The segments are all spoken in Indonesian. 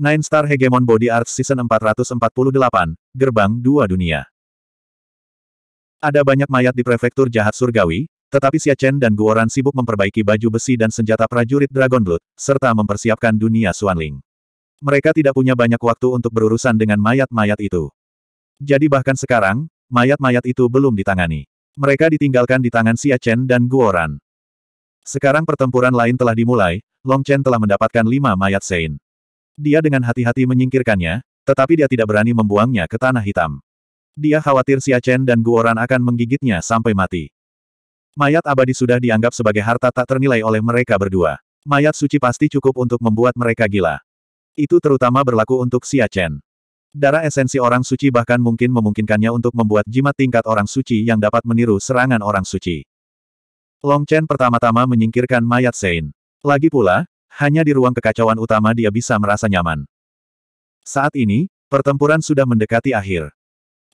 Nine Star Hegemon Body Arts Season 448, Gerbang Dua Dunia. Ada banyak mayat di prefektur jahat surgawi, tetapi Chen dan Guoran sibuk memperbaiki baju besi dan senjata prajurit Dragon Blood, serta mempersiapkan dunia Suanling. Mereka tidak punya banyak waktu untuk berurusan dengan mayat-mayat itu. Jadi bahkan sekarang, mayat-mayat itu belum ditangani. Mereka ditinggalkan di tangan Chen dan Guoran. Sekarang pertempuran lain telah dimulai, Long Chen telah mendapatkan lima mayat Sein. Dia dengan hati-hati menyingkirkannya, tetapi dia tidak berani membuangnya ke tanah hitam. Dia khawatir Xia Chen dan Guoran akan menggigitnya sampai mati. Mayat abadi sudah dianggap sebagai harta tak ternilai oleh mereka berdua. Mayat suci pasti cukup untuk membuat mereka gila. Itu terutama berlaku untuk Xia Chen. Darah esensi orang suci bahkan mungkin memungkinkannya untuk membuat jimat tingkat orang suci yang dapat meniru serangan orang suci. Long Chen pertama-tama menyingkirkan mayat Sein. Lagi pula, hanya di ruang kekacauan utama dia bisa merasa nyaman. Saat ini, pertempuran sudah mendekati akhir.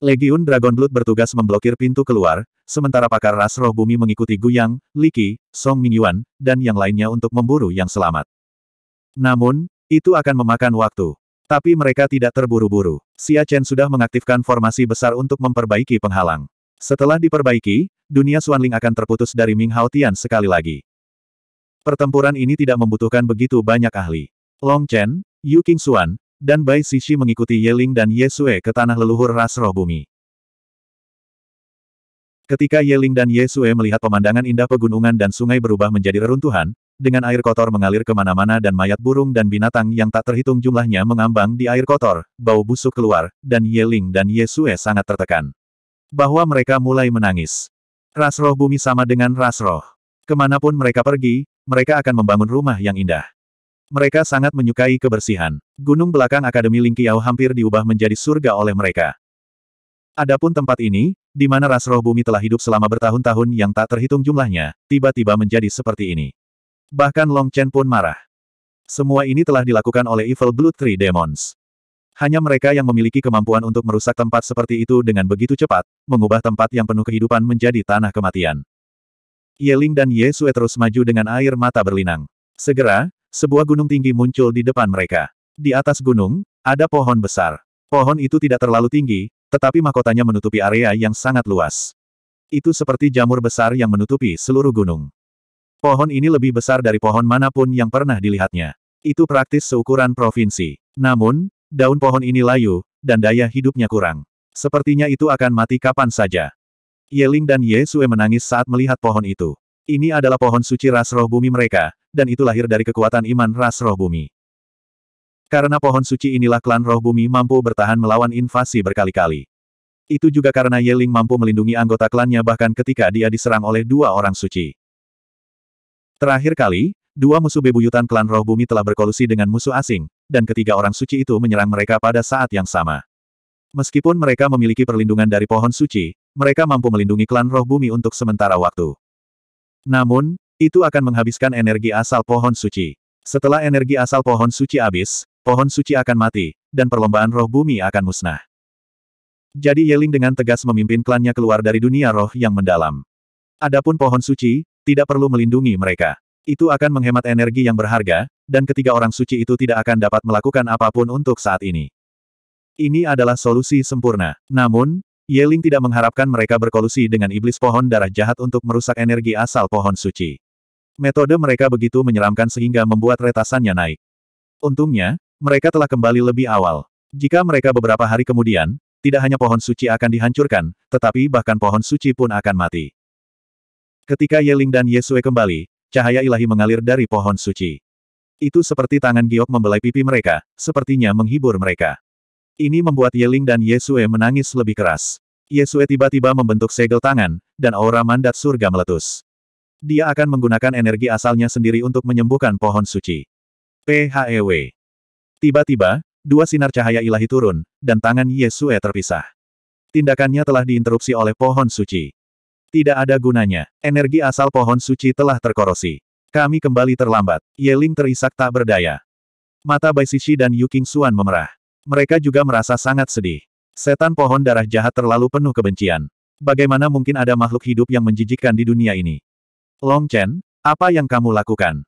Legiun Dragon Blood bertugas memblokir pintu keluar, sementara pakar ras roh bumi mengikuti Guyang, Qi, Song Mingyuan, dan yang lainnya untuk memburu yang selamat. Namun, itu akan memakan waktu. Tapi mereka tidak terburu-buru. Xia Chen sudah mengaktifkan formasi besar untuk memperbaiki penghalang. Setelah diperbaiki, dunia Suanling akan terputus dari Ming Hao Tian sekali lagi. Pertempuran ini tidak membutuhkan begitu banyak ahli. Long Chen, Yu King Xuan, dan Bai Sishi mengikuti Yeling dan Ye Sue ke tanah leluhur ras roh bumi. Ketika Yeling dan Ye Sue melihat pemandangan indah pegunungan dan sungai berubah menjadi reruntuhan, dengan air kotor mengalir kemana-mana dan mayat burung dan binatang yang tak terhitung jumlahnya mengambang di air kotor, bau busuk keluar, dan Yeling dan Ye Sue sangat tertekan. Bahwa mereka mulai menangis. Ras roh bumi sama dengan ras roh. Kemanapun mereka pergi, mereka akan membangun rumah yang indah. Mereka sangat menyukai kebersihan. Gunung belakang Akademi Lingqiao hampir diubah menjadi surga oleh mereka. Adapun tempat ini, di mana ras roh bumi telah hidup selama bertahun-tahun yang tak terhitung jumlahnya, tiba-tiba menjadi seperti ini. Bahkan Long Chen pun marah. Semua ini telah dilakukan oleh Evil Blood Three Demons. Hanya mereka yang memiliki kemampuan untuk merusak tempat seperti itu dengan begitu cepat, mengubah tempat yang penuh kehidupan menjadi tanah kematian. Yeling dan Ye Sue terus maju dengan air mata berlinang. Segera, sebuah gunung tinggi muncul di depan mereka. Di atas gunung, ada pohon besar. Pohon itu tidak terlalu tinggi, tetapi mahkotanya menutupi area yang sangat luas. Itu seperti jamur besar yang menutupi seluruh gunung. Pohon ini lebih besar dari pohon manapun yang pernah dilihatnya. Itu praktis seukuran provinsi. Namun, daun pohon ini layu, dan daya hidupnya kurang. Sepertinya itu akan mati kapan saja. Yeling dan Ye Sue menangis saat melihat pohon itu. Ini adalah pohon suci ras roh bumi mereka, dan itu lahir dari kekuatan iman ras roh bumi. Karena pohon suci inilah klan roh bumi mampu bertahan melawan invasi berkali-kali. Itu juga karena Yeling mampu melindungi anggota klannya bahkan ketika dia diserang oleh dua orang suci. Terakhir kali, dua musuh bebuyutan klan roh bumi telah berkolusi dengan musuh asing, dan ketiga orang suci itu menyerang mereka pada saat yang sama. Meskipun mereka memiliki perlindungan dari pohon suci, mereka mampu melindungi klan roh bumi untuk sementara waktu. Namun, itu akan menghabiskan energi asal pohon suci. Setelah energi asal pohon suci habis, pohon suci akan mati, dan perlombaan roh bumi akan musnah. Jadi Yeling dengan tegas memimpin klannya keluar dari dunia roh yang mendalam. Adapun pohon suci, tidak perlu melindungi mereka. Itu akan menghemat energi yang berharga, dan ketiga orang suci itu tidak akan dapat melakukan apapun untuk saat ini. Ini adalah solusi sempurna. Namun, Yeling tidak mengharapkan mereka berkolusi dengan iblis pohon darah jahat untuk merusak energi asal pohon suci. Metode mereka begitu menyeramkan sehingga membuat retasannya naik. Untungnya, mereka telah kembali lebih awal. Jika mereka beberapa hari kemudian, tidak hanya pohon suci akan dihancurkan, tetapi bahkan pohon suci pun akan mati. Ketika Yeling dan Yesue kembali, cahaya ilahi mengalir dari pohon suci. Itu seperti tangan giok membelai pipi mereka, sepertinya menghibur mereka. Ini membuat Yeling dan Yesue menangis lebih keras. Yesue tiba-tiba membentuk segel tangan, dan aura mandat surga meletus. Dia akan menggunakan energi asalnya sendiri untuk menyembuhkan pohon suci. PHEW. Tiba-tiba, dua sinar cahaya ilahi turun, dan tangan Yesue terpisah. Tindakannya telah diinterupsi oleh pohon suci. Tidak ada gunanya. Energi asal pohon suci telah terkorosi. Kami kembali terlambat. Yeling terisak tak berdaya. Mata Bai Sishi dan Yuking Suan memerah. Mereka juga merasa sangat sedih. Setan pohon darah jahat terlalu penuh kebencian. Bagaimana mungkin ada makhluk hidup yang menjijikkan di dunia ini? Long Chen, apa yang kamu lakukan?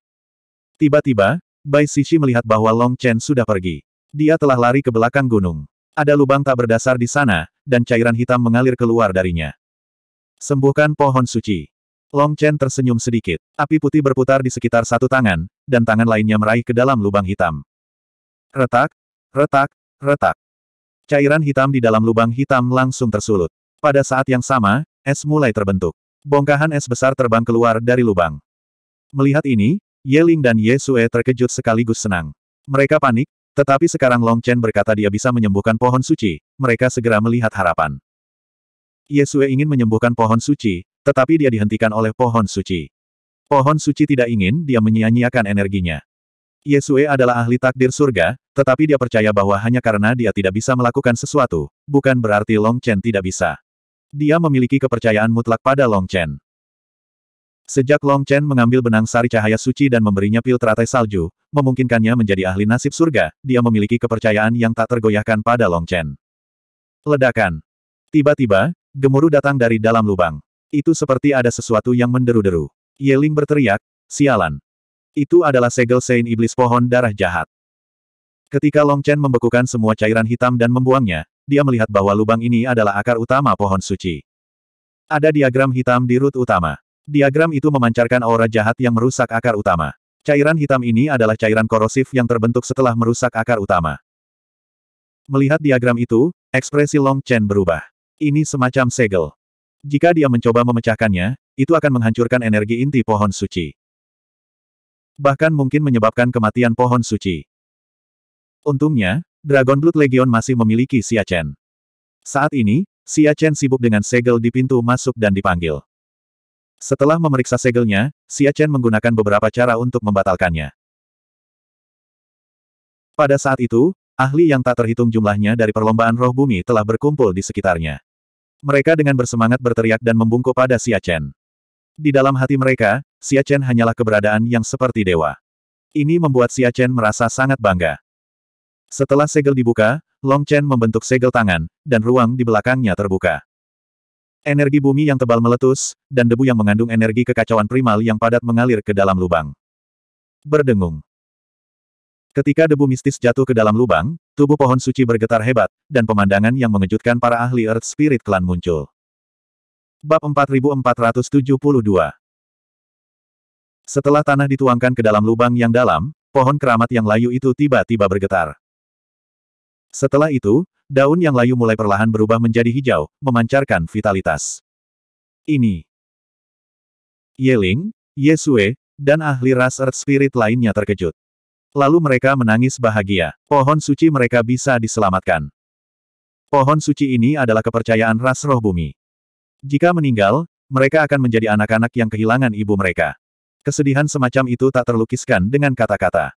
Tiba-tiba, Bai Sishi melihat bahwa Long Chen sudah pergi. Dia telah lari ke belakang gunung. Ada lubang tak berdasar di sana, dan cairan hitam mengalir keluar darinya. Sembuhkan pohon suci. Long Chen tersenyum sedikit. Api putih berputar di sekitar satu tangan, dan tangan lainnya meraih ke dalam lubang hitam. Retak, retak, Retak. Cairan hitam di dalam lubang hitam langsung tersulut. Pada saat yang sama, es mulai terbentuk. Bongkahan es besar terbang keluar dari lubang. Melihat ini, Yeling dan Ye Sue terkejut sekaligus senang. Mereka panik, tetapi sekarang Long Chen berkata dia bisa menyembuhkan pohon suci, mereka segera melihat harapan. Ye Sue ingin menyembuhkan pohon suci, tetapi dia dihentikan oleh pohon suci. Pohon suci tidak ingin dia menyia-nyiakan energinya. Ye Sue adalah ahli takdir surga, tetapi dia percaya bahwa hanya karena dia tidak bisa melakukan sesuatu, bukan berarti Long Chen tidak bisa. Dia memiliki kepercayaan mutlak pada Long Chen. Sejak Long Chen mengambil benang sari cahaya suci dan memberinya pil teratai salju, memungkinkannya menjadi ahli nasib surga, dia memiliki kepercayaan yang tak tergoyahkan pada Long Chen. Ledakan. Tiba-tiba, gemuruh datang dari dalam lubang. Itu seperti ada sesuatu yang menderu-deru. Yeling berteriak, sialan. Itu adalah segel Sein Iblis Pohon Darah Jahat. Ketika Long Chen membekukan semua cairan hitam dan membuangnya, dia melihat bahwa lubang ini adalah akar utama pohon suci. Ada diagram hitam di root utama. Diagram itu memancarkan aura jahat yang merusak akar utama. Cairan hitam ini adalah cairan korosif yang terbentuk setelah merusak akar utama. Melihat diagram itu, ekspresi Long Chen berubah. Ini semacam segel. Jika dia mencoba memecahkannya, itu akan menghancurkan energi inti pohon suci bahkan mungkin menyebabkan kematian pohon suci. Untungnya, Dragon Blood Legion masih memiliki Xia Chen. Saat ini, Xia Chen sibuk dengan segel di pintu masuk dan dipanggil. Setelah memeriksa segelnya, Xia Chen menggunakan beberapa cara untuk membatalkannya. Pada saat itu, ahli yang tak terhitung jumlahnya dari perlombaan roh bumi telah berkumpul di sekitarnya. Mereka dengan bersemangat berteriak dan membungkuk pada Xia Chen. Di dalam hati mereka, Xia Chen hanyalah keberadaan yang seperti dewa. Ini membuat Xia Chen merasa sangat bangga. Setelah segel dibuka, Long Chen membentuk segel tangan, dan ruang di belakangnya terbuka. Energi bumi yang tebal meletus, dan debu yang mengandung energi kekacauan primal yang padat mengalir ke dalam lubang. Berdengung. Ketika debu mistis jatuh ke dalam lubang, tubuh pohon suci bergetar hebat, dan pemandangan yang mengejutkan para ahli Earth Spirit Clan muncul. Bab 4472 Setelah tanah dituangkan ke dalam lubang yang dalam, pohon keramat yang layu itu tiba-tiba bergetar. Setelah itu, daun yang layu mulai perlahan berubah menjadi hijau, memancarkan vitalitas. Ini. Yeling, Yesue, dan ahli ras Earth Spirit lainnya terkejut. Lalu mereka menangis bahagia. Pohon suci mereka bisa diselamatkan. Pohon suci ini adalah kepercayaan ras roh bumi. Jika meninggal, mereka akan menjadi anak-anak yang kehilangan ibu mereka. Kesedihan semacam itu tak terlukiskan dengan kata-kata.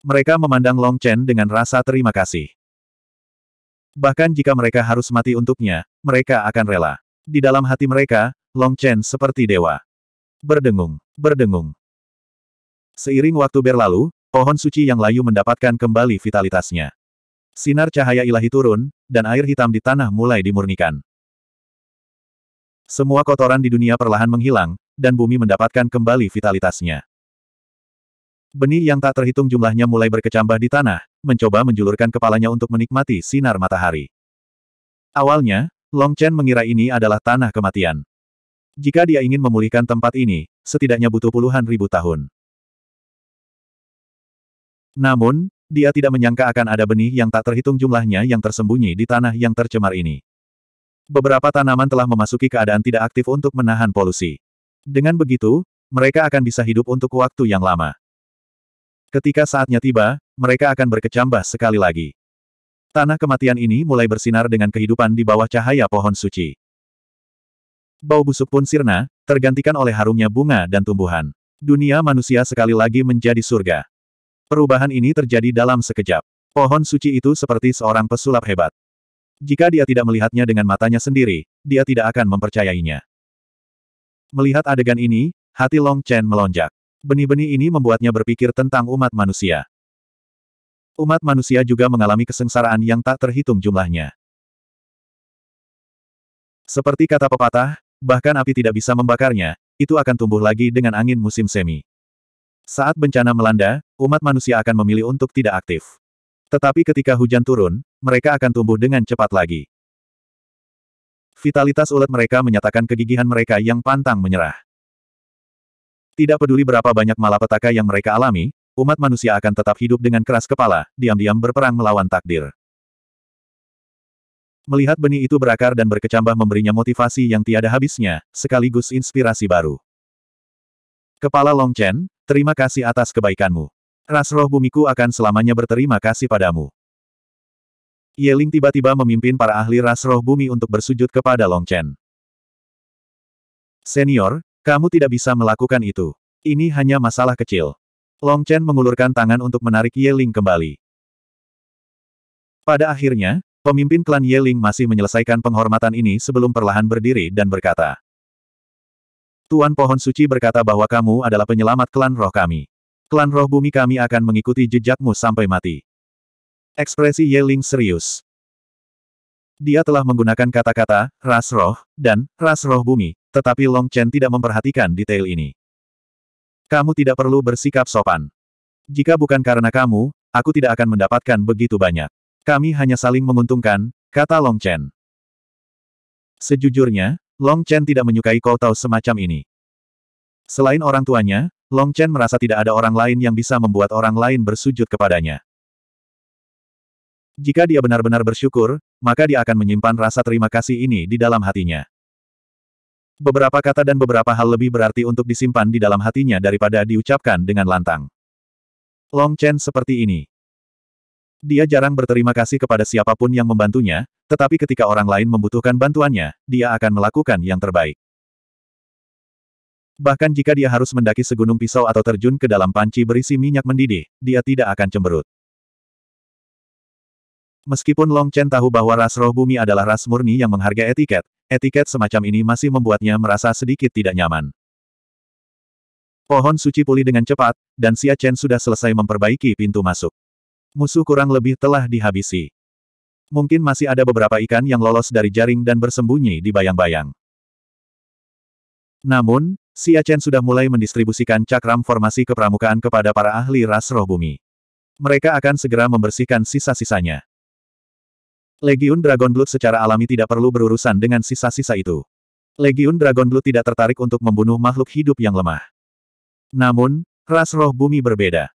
Mereka memandang Long Chen dengan rasa terima kasih. Bahkan jika mereka harus mati untuknya, mereka akan rela. Di dalam hati mereka, Long Chen seperti dewa. Berdengung, berdengung. Seiring waktu berlalu, pohon suci yang layu mendapatkan kembali vitalitasnya. Sinar cahaya ilahi turun, dan air hitam di tanah mulai dimurnikan. Semua kotoran di dunia perlahan menghilang, dan bumi mendapatkan kembali vitalitasnya. Benih yang tak terhitung jumlahnya mulai berkecambah di tanah, mencoba menjulurkan kepalanya untuk menikmati sinar matahari. Awalnya, Long Chen mengira ini adalah tanah kematian. Jika dia ingin memulihkan tempat ini, setidaknya butuh puluhan ribu tahun. Namun, dia tidak menyangka akan ada benih yang tak terhitung jumlahnya yang tersembunyi di tanah yang tercemar ini. Beberapa tanaman telah memasuki keadaan tidak aktif untuk menahan polusi. Dengan begitu, mereka akan bisa hidup untuk waktu yang lama. Ketika saatnya tiba, mereka akan berkecambah sekali lagi. Tanah kematian ini mulai bersinar dengan kehidupan di bawah cahaya pohon suci. Bau busuk pun sirna, tergantikan oleh harumnya bunga dan tumbuhan. Dunia manusia sekali lagi menjadi surga. Perubahan ini terjadi dalam sekejap. Pohon suci itu seperti seorang pesulap hebat. Jika dia tidak melihatnya dengan matanya sendiri, dia tidak akan mempercayainya. Melihat adegan ini, hati Long Chen melonjak. Benih-benih ini membuatnya berpikir tentang umat manusia. Umat manusia juga mengalami kesengsaraan yang tak terhitung jumlahnya. Seperti kata pepatah, bahkan api tidak bisa membakarnya, itu akan tumbuh lagi dengan angin musim semi. Saat bencana melanda, umat manusia akan memilih untuk tidak aktif. Tetapi ketika hujan turun, mereka akan tumbuh dengan cepat lagi. Vitalitas ulat mereka menyatakan kegigihan mereka yang pantang menyerah. Tidak peduli berapa banyak malapetaka yang mereka alami, umat manusia akan tetap hidup dengan keras kepala, diam-diam berperang melawan takdir. Melihat benih itu berakar dan berkecambah memberinya motivasi yang tiada habisnya, sekaligus inspirasi baru. Kepala Long Chen, terima kasih atas kebaikanmu. Ras roh bumiku akan selamanya berterima kasih padamu. Yeling tiba-tiba memimpin para ahli ras roh bumi untuk bersujud kepada Long Chen. Senior, kamu tidak bisa melakukan itu. Ini hanya masalah kecil. Long Chen mengulurkan tangan untuk menarik Ye Ling kembali. Pada akhirnya, pemimpin klan Ye Ling masih menyelesaikan penghormatan ini sebelum perlahan berdiri dan berkata. Tuan Pohon Suci berkata bahwa kamu adalah penyelamat klan roh kami. Klan roh bumi kami akan mengikuti jejakmu sampai mati. Ekspresi Ye Ling serius. Dia telah menggunakan kata-kata, ras roh, dan ras roh bumi, tetapi Long Chen tidak memperhatikan detail ini. Kamu tidak perlu bersikap sopan. Jika bukan karena kamu, aku tidak akan mendapatkan begitu banyak. Kami hanya saling menguntungkan, kata Long Chen. Sejujurnya, Long Chen tidak menyukai kau tahu semacam ini. Selain orang tuanya, Long Chen merasa tidak ada orang lain yang bisa membuat orang lain bersujud kepadanya. Jika dia benar-benar bersyukur, maka dia akan menyimpan rasa terima kasih ini di dalam hatinya. Beberapa kata dan beberapa hal lebih berarti untuk disimpan di dalam hatinya daripada diucapkan dengan lantang. Long Chen seperti ini. Dia jarang berterima kasih kepada siapapun yang membantunya, tetapi ketika orang lain membutuhkan bantuannya, dia akan melakukan yang terbaik. Bahkan jika dia harus mendaki segunung pisau atau terjun ke dalam panci berisi minyak mendidih, dia tidak akan cemberut. Meskipun Long Chen tahu bahwa ras roh bumi adalah ras murni yang menghargai etiket, etiket semacam ini masih membuatnya merasa sedikit tidak nyaman. Pohon suci pulih dengan cepat, dan Xia Chen sudah selesai memperbaiki pintu masuk. Musuh kurang lebih telah dihabisi. Mungkin masih ada beberapa ikan yang lolos dari jaring dan bersembunyi di bayang-bayang. Namun, Xia Chen sudah mulai mendistribusikan cakram formasi kepramukaan kepada para ahli ras roh bumi. Mereka akan segera membersihkan sisa-sisanya. Legiun Dragon Blood secara alami tidak perlu berurusan dengan sisa-sisa itu. Legiun Dragon Blood tidak tertarik untuk membunuh makhluk hidup yang lemah. Namun, ras roh bumi berbeda.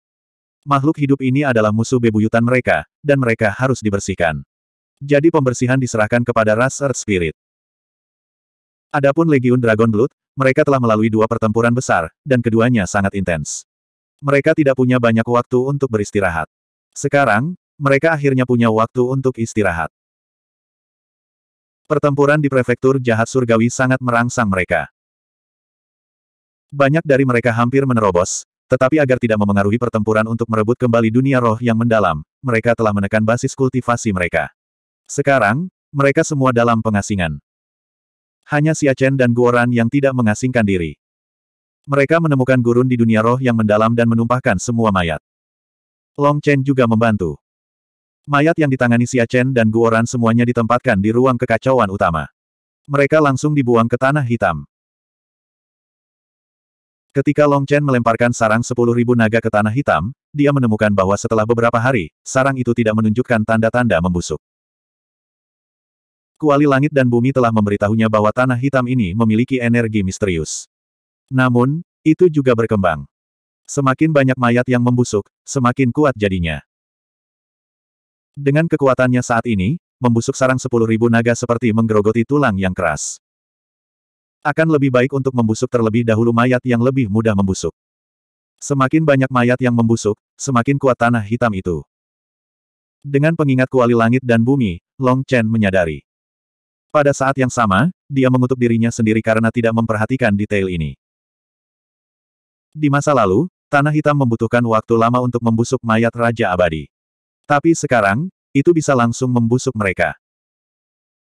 Makhluk hidup ini adalah musuh bebuyutan mereka, dan mereka harus dibersihkan. Jadi pembersihan diserahkan kepada ras Earth Spirit. Adapun Legiun Dragon Blood, mereka telah melalui dua pertempuran besar, dan keduanya sangat intens. Mereka tidak punya banyak waktu untuk beristirahat. Sekarang, mereka akhirnya punya waktu untuk istirahat. Pertempuran di prefektur jahat surgawi sangat merangsang mereka. Banyak dari mereka hampir menerobos, tetapi agar tidak memengaruhi pertempuran untuk merebut kembali dunia roh yang mendalam, mereka telah menekan basis kultivasi mereka. Sekarang, mereka semua dalam pengasingan. Hanya Siachen dan Guoran yang tidak mengasingkan diri. Mereka menemukan gurun di dunia roh yang mendalam dan menumpahkan semua mayat. Long Chen juga membantu. Mayat yang ditangani Xia Chen dan Guoran semuanya ditempatkan di ruang kekacauan utama. Mereka langsung dibuang ke tanah hitam. Ketika Long Chen melemparkan sarang sepuluh ribu naga ke tanah hitam, dia menemukan bahwa setelah beberapa hari, sarang itu tidak menunjukkan tanda-tanda membusuk. Kuali langit dan bumi telah memberitahunya bahwa tanah hitam ini memiliki energi misterius. Namun, itu juga berkembang. Semakin banyak mayat yang membusuk, semakin kuat jadinya. Dengan kekuatannya saat ini, membusuk sarang sepuluh ribu naga seperti menggerogoti tulang yang keras. Akan lebih baik untuk membusuk terlebih dahulu mayat yang lebih mudah membusuk. Semakin banyak mayat yang membusuk, semakin kuat tanah hitam itu. Dengan pengingat kuali langit dan bumi, Long Chen menyadari. Pada saat yang sama, dia mengutuk dirinya sendiri karena tidak memperhatikan detail ini. Di masa lalu, tanah hitam membutuhkan waktu lama untuk membusuk mayat Raja Abadi. Tapi sekarang, itu bisa langsung membusuk mereka.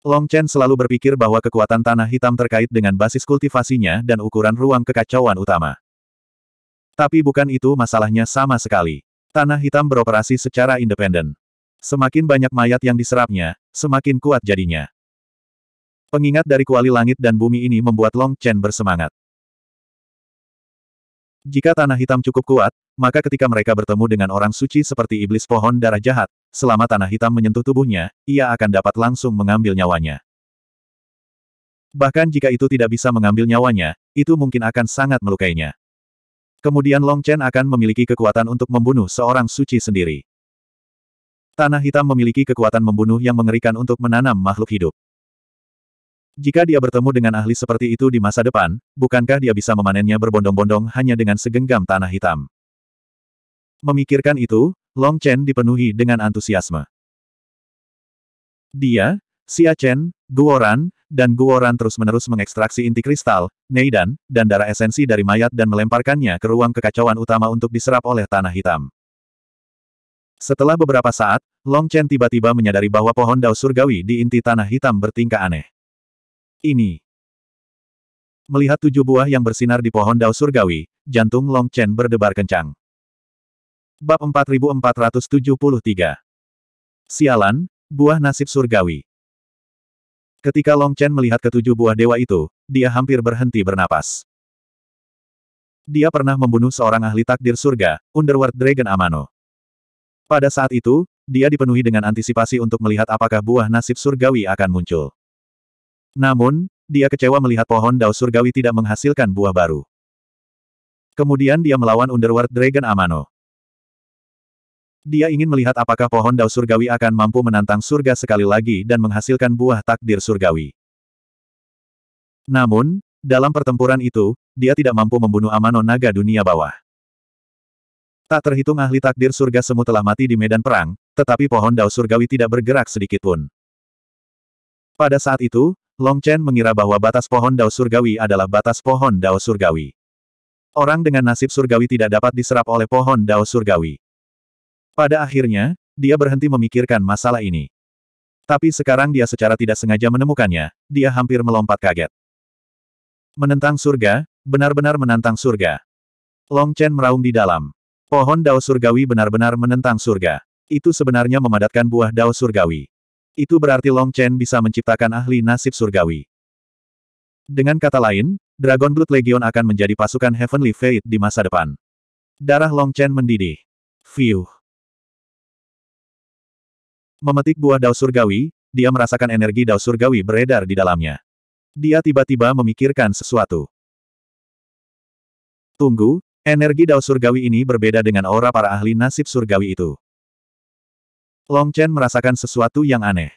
Long Chen selalu berpikir bahwa kekuatan tanah hitam terkait dengan basis kultivasinya dan ukuran ruang kekacauan utama. Tapi bukan itu masalahnya sama sekali. Tanah hitam beroperasi secara independen. Semakin banyak mayat yang diserapnya, semakin kuat jadinya. Pengingat dari kuali langit dan bumi ini membuat Long Chen bersemangat. Jika tanah hitam cukup kuat, maka ketika mereka bertemu dengan orang suci seperti iblis pohon darah jahat, selama tanah hitam menyentuh tubuhnya, ia akan dapat langsung mengambil nyawanya. Bahkan jika itu tidak bisa mengambil nyawanya, itu mungkin akan sangat melukainya. Kemudian Long Chen akan memiliki kekuatan untuk membunuh seorang suci sendiri. Tanah hitam memiliki kekuatan membunuh yang mengerikan untuk menanam makhluk hidup. Jika dia bertemu dengan ahli seperti itu di masa depan, bukankah dia bisa memanennya berbondong-bondong hanya dengan segenggam tanah hitam? Memikirkan itu, Long Chen dipenuhi dengan antusiasme. Dia, Xia Chen, Guoran, dan Guoran terus-menerus mengekstraksi inti kristal, neidan, dan darah esensi dari mayat dan melemparkannya ke ruang kekacauan utama untuk diserap oleh tanah hitam. Setelah beberapa saat, Long Chen tiba-tiba menyadari bahwa pohon dao surgawi di inti tanah hitam bertingkah aneh ini. Melihat tujuh buah yang bersinar di pohon dao surgawi, jantung Long Chen berdebar kencang. Bab 4473 Sialan, Buah Nasib Surgawi Ketika Long Chen melihat ketujuh buah dewa itu, dia hampir berhenti bernapas. Dia pernah membunuh seorang ahli takdir surga, Underworld Dragon Amano. Pada saat itu, dia dipenuhi dengan antisipasi untuk melihat apakah buah nasib surgawi akan muncul. Namun, dia kecewa melihat pohon daun surgawi tidak menghasilkan buah baru. Kemudian dia melawan Underworld Dragon Amano. Dia ingin melihat apakah pohon daun surgawi akan mampu menantang surga sekali lagi dan menghasilkan buah takdir surgawi. Namun, dalam pertempuran itu, dia tidak mampu membunuh Amano naga dunia bawah. Tak terhitung ahli takdir surga semu telah mati di medan perang, tetapi pohon daun surgawi tidak bergerak sedikitpun. Pada saat itu, Long Chen mengira bahwa batas pohon dao surgawi adalah batas pohon dao surgawi. Orang dengan nasib surgawi tidak dapat diserap oleh pohon dao surgawi. Pada akhirnya, dia berhenti memikirkan masalah ini. Tapi sekarang dia secara tidak sengaja menemukannya, dia hampir melompat kaget. Menentang surga, benar-benar menantang surga. Long Chen meraung di dalam. Pohon dao surgawi benar-benar menentang surga. Itu sebenarnya memadatkan buah dao surgawi. Itu berarti Long Chen bisa menciptakan ahli nasib surgawi. Dengan kata lain, Dragon Blood Legion akan menjadi pasukan Heavenly Fate di masa depan. Darah Long Chen mendidih. Fiuh. Memetik buah dao surgawi, dia merasakan energi dao surgawi beredar di dalamnya. Dia tiba-tiba memikirkan sesuatu. Tunggu, energi dao surgawi ini berbeda dengan aura para ahli nasib surgawi itu. Long Chen merasakan sesuatu yang aneh.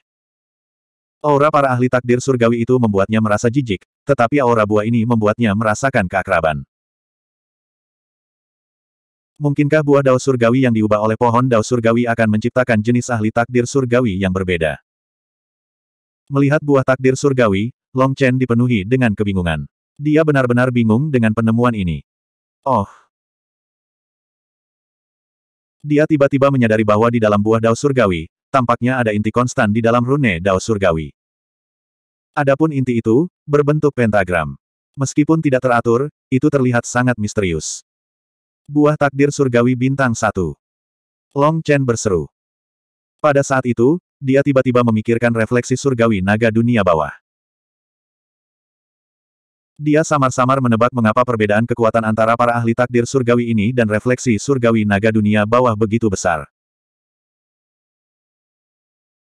Aura para ahli takdir surgawi itu membuatnya merasa jijik, tetapi aura buah ini membuatnya merasakan keakraban. Mungkinkah buah dao surgawi yang diubah oleh pohon dao surgawi akan menciptakan jenis ahli takdir surgawi yang berbeda? Melihat buah takdir surgawi, Long Chen dipenuhi dengan kebingungan. Dia benar-benar bingung dengan penemuan ini. Oh, dia tiba-tiba menyadari bahwa di dalam buah dao surgawi, tampaknya ada inti konstan di dalam rune dao surgawi. Adapun inti itu, berbentuk pentagram. Meskipun tidak teratur, itu terlihat sangat misterius. Buah takdir surgawi bintang satu. Long Chen berseru. Pada saat itu, dia tiba-tiba memikirkan refleksi surgawi naga dunia bawah. Dia samar-samar menebak mengapa perbedaan kekuatan antara para ahli takdir surgawi ini dan refleksi surgawi naga dunia bawah begitu besar.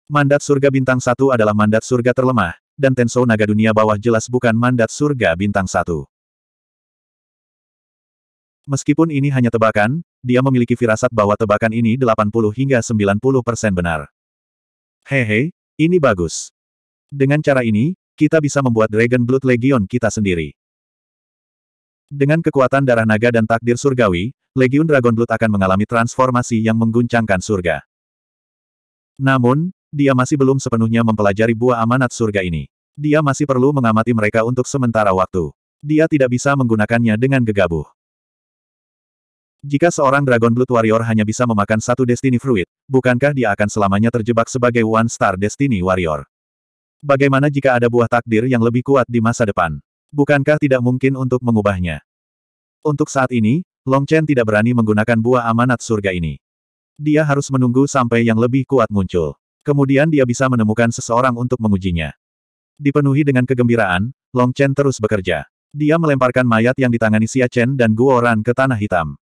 Mandat surga bintang satu adalah mandat surga terlemah, dan Tenso naga dunia bawah jelas bukan mandat surga bintang satu. Meskipun ini hanya tebakan, dia memiliki firasat bahwa tebakan ini 80 hingga 90 persen benar. Hehe, ini bagus. Dengan cara ini, kita bisa membuat Dragon Blood Legion kita sendiri. Dengan kekuatan darah naga dan takdir surgawi, Legion Dragon Blood akan mengalami transformasi yang mengguncangkan surga. Namun, dia masih belum sepenuhnya mempelajari buah amanat surga ini. Dia masih perlu mengamati mereka untuk sementara waktu. Dia tidak bisa menggunakannya dengan gegabah. Jika seorang Dragon Blood Warrior hanya bisa memakan satu Destiny Fruit, bukankah dia akan selamanya terjebak sebagai One Star Destiny Warrior? Bagaimana jika ada buah takdir yang lebih kuat di masa depan? Bukankah tidak mungkin untuk mengubahnya? Untuk saat ini, Long Chen tidak berani menggunakan buah amanat surga ini. Dia harus menunggu sampai yang lebih kuat muncul. Kemudian dia bisa menemukan seseorang untuk mengujinya. Dipenuhi dengan kegembiraan, Long Chen terus bekerja. Dia melemparkan mayat yang ditangani Xia Chen dan Guoran ke Tanah Hitam.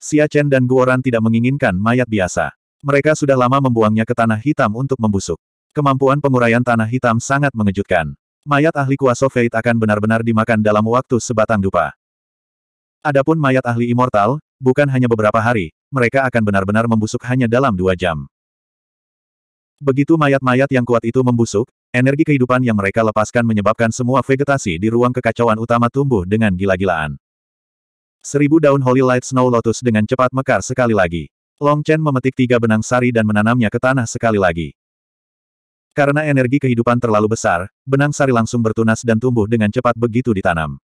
Xia Chen dan Guoran tidak menginginkan mayat biasa. Mereka sudah lama membuangnya ke Tanah Hitam untuk membusuk. Kemampuan penguraian tanah hitam sangat mengejutkan. Mayat ahli kuasa Fate akan benar-benar dimakan dalam waktu sebatang dupa. Adapun mayat ahli immortal, bukan hanya beberapa hari, mereka akan benar-benar membusuk hanya dalam dua jam. Begitu mayat-mayat yang kuat itu membusuk, energi kehidupan yang mereka lepaskan menyebabkan semua vegetasi di ruang kekacauan utama tumbuh dengan gila-gilaan. Seribu daun Holy Light Snow Lotus dengan cepat mekar sekali lagi. Long Chen memetik tiga benang sari dan menanamnya ke tanah sekali lagi. Karena energi kehidupan terlalu besar, benang sari langsung bertunas dan tumbuh dengan cepat begitu ditanam.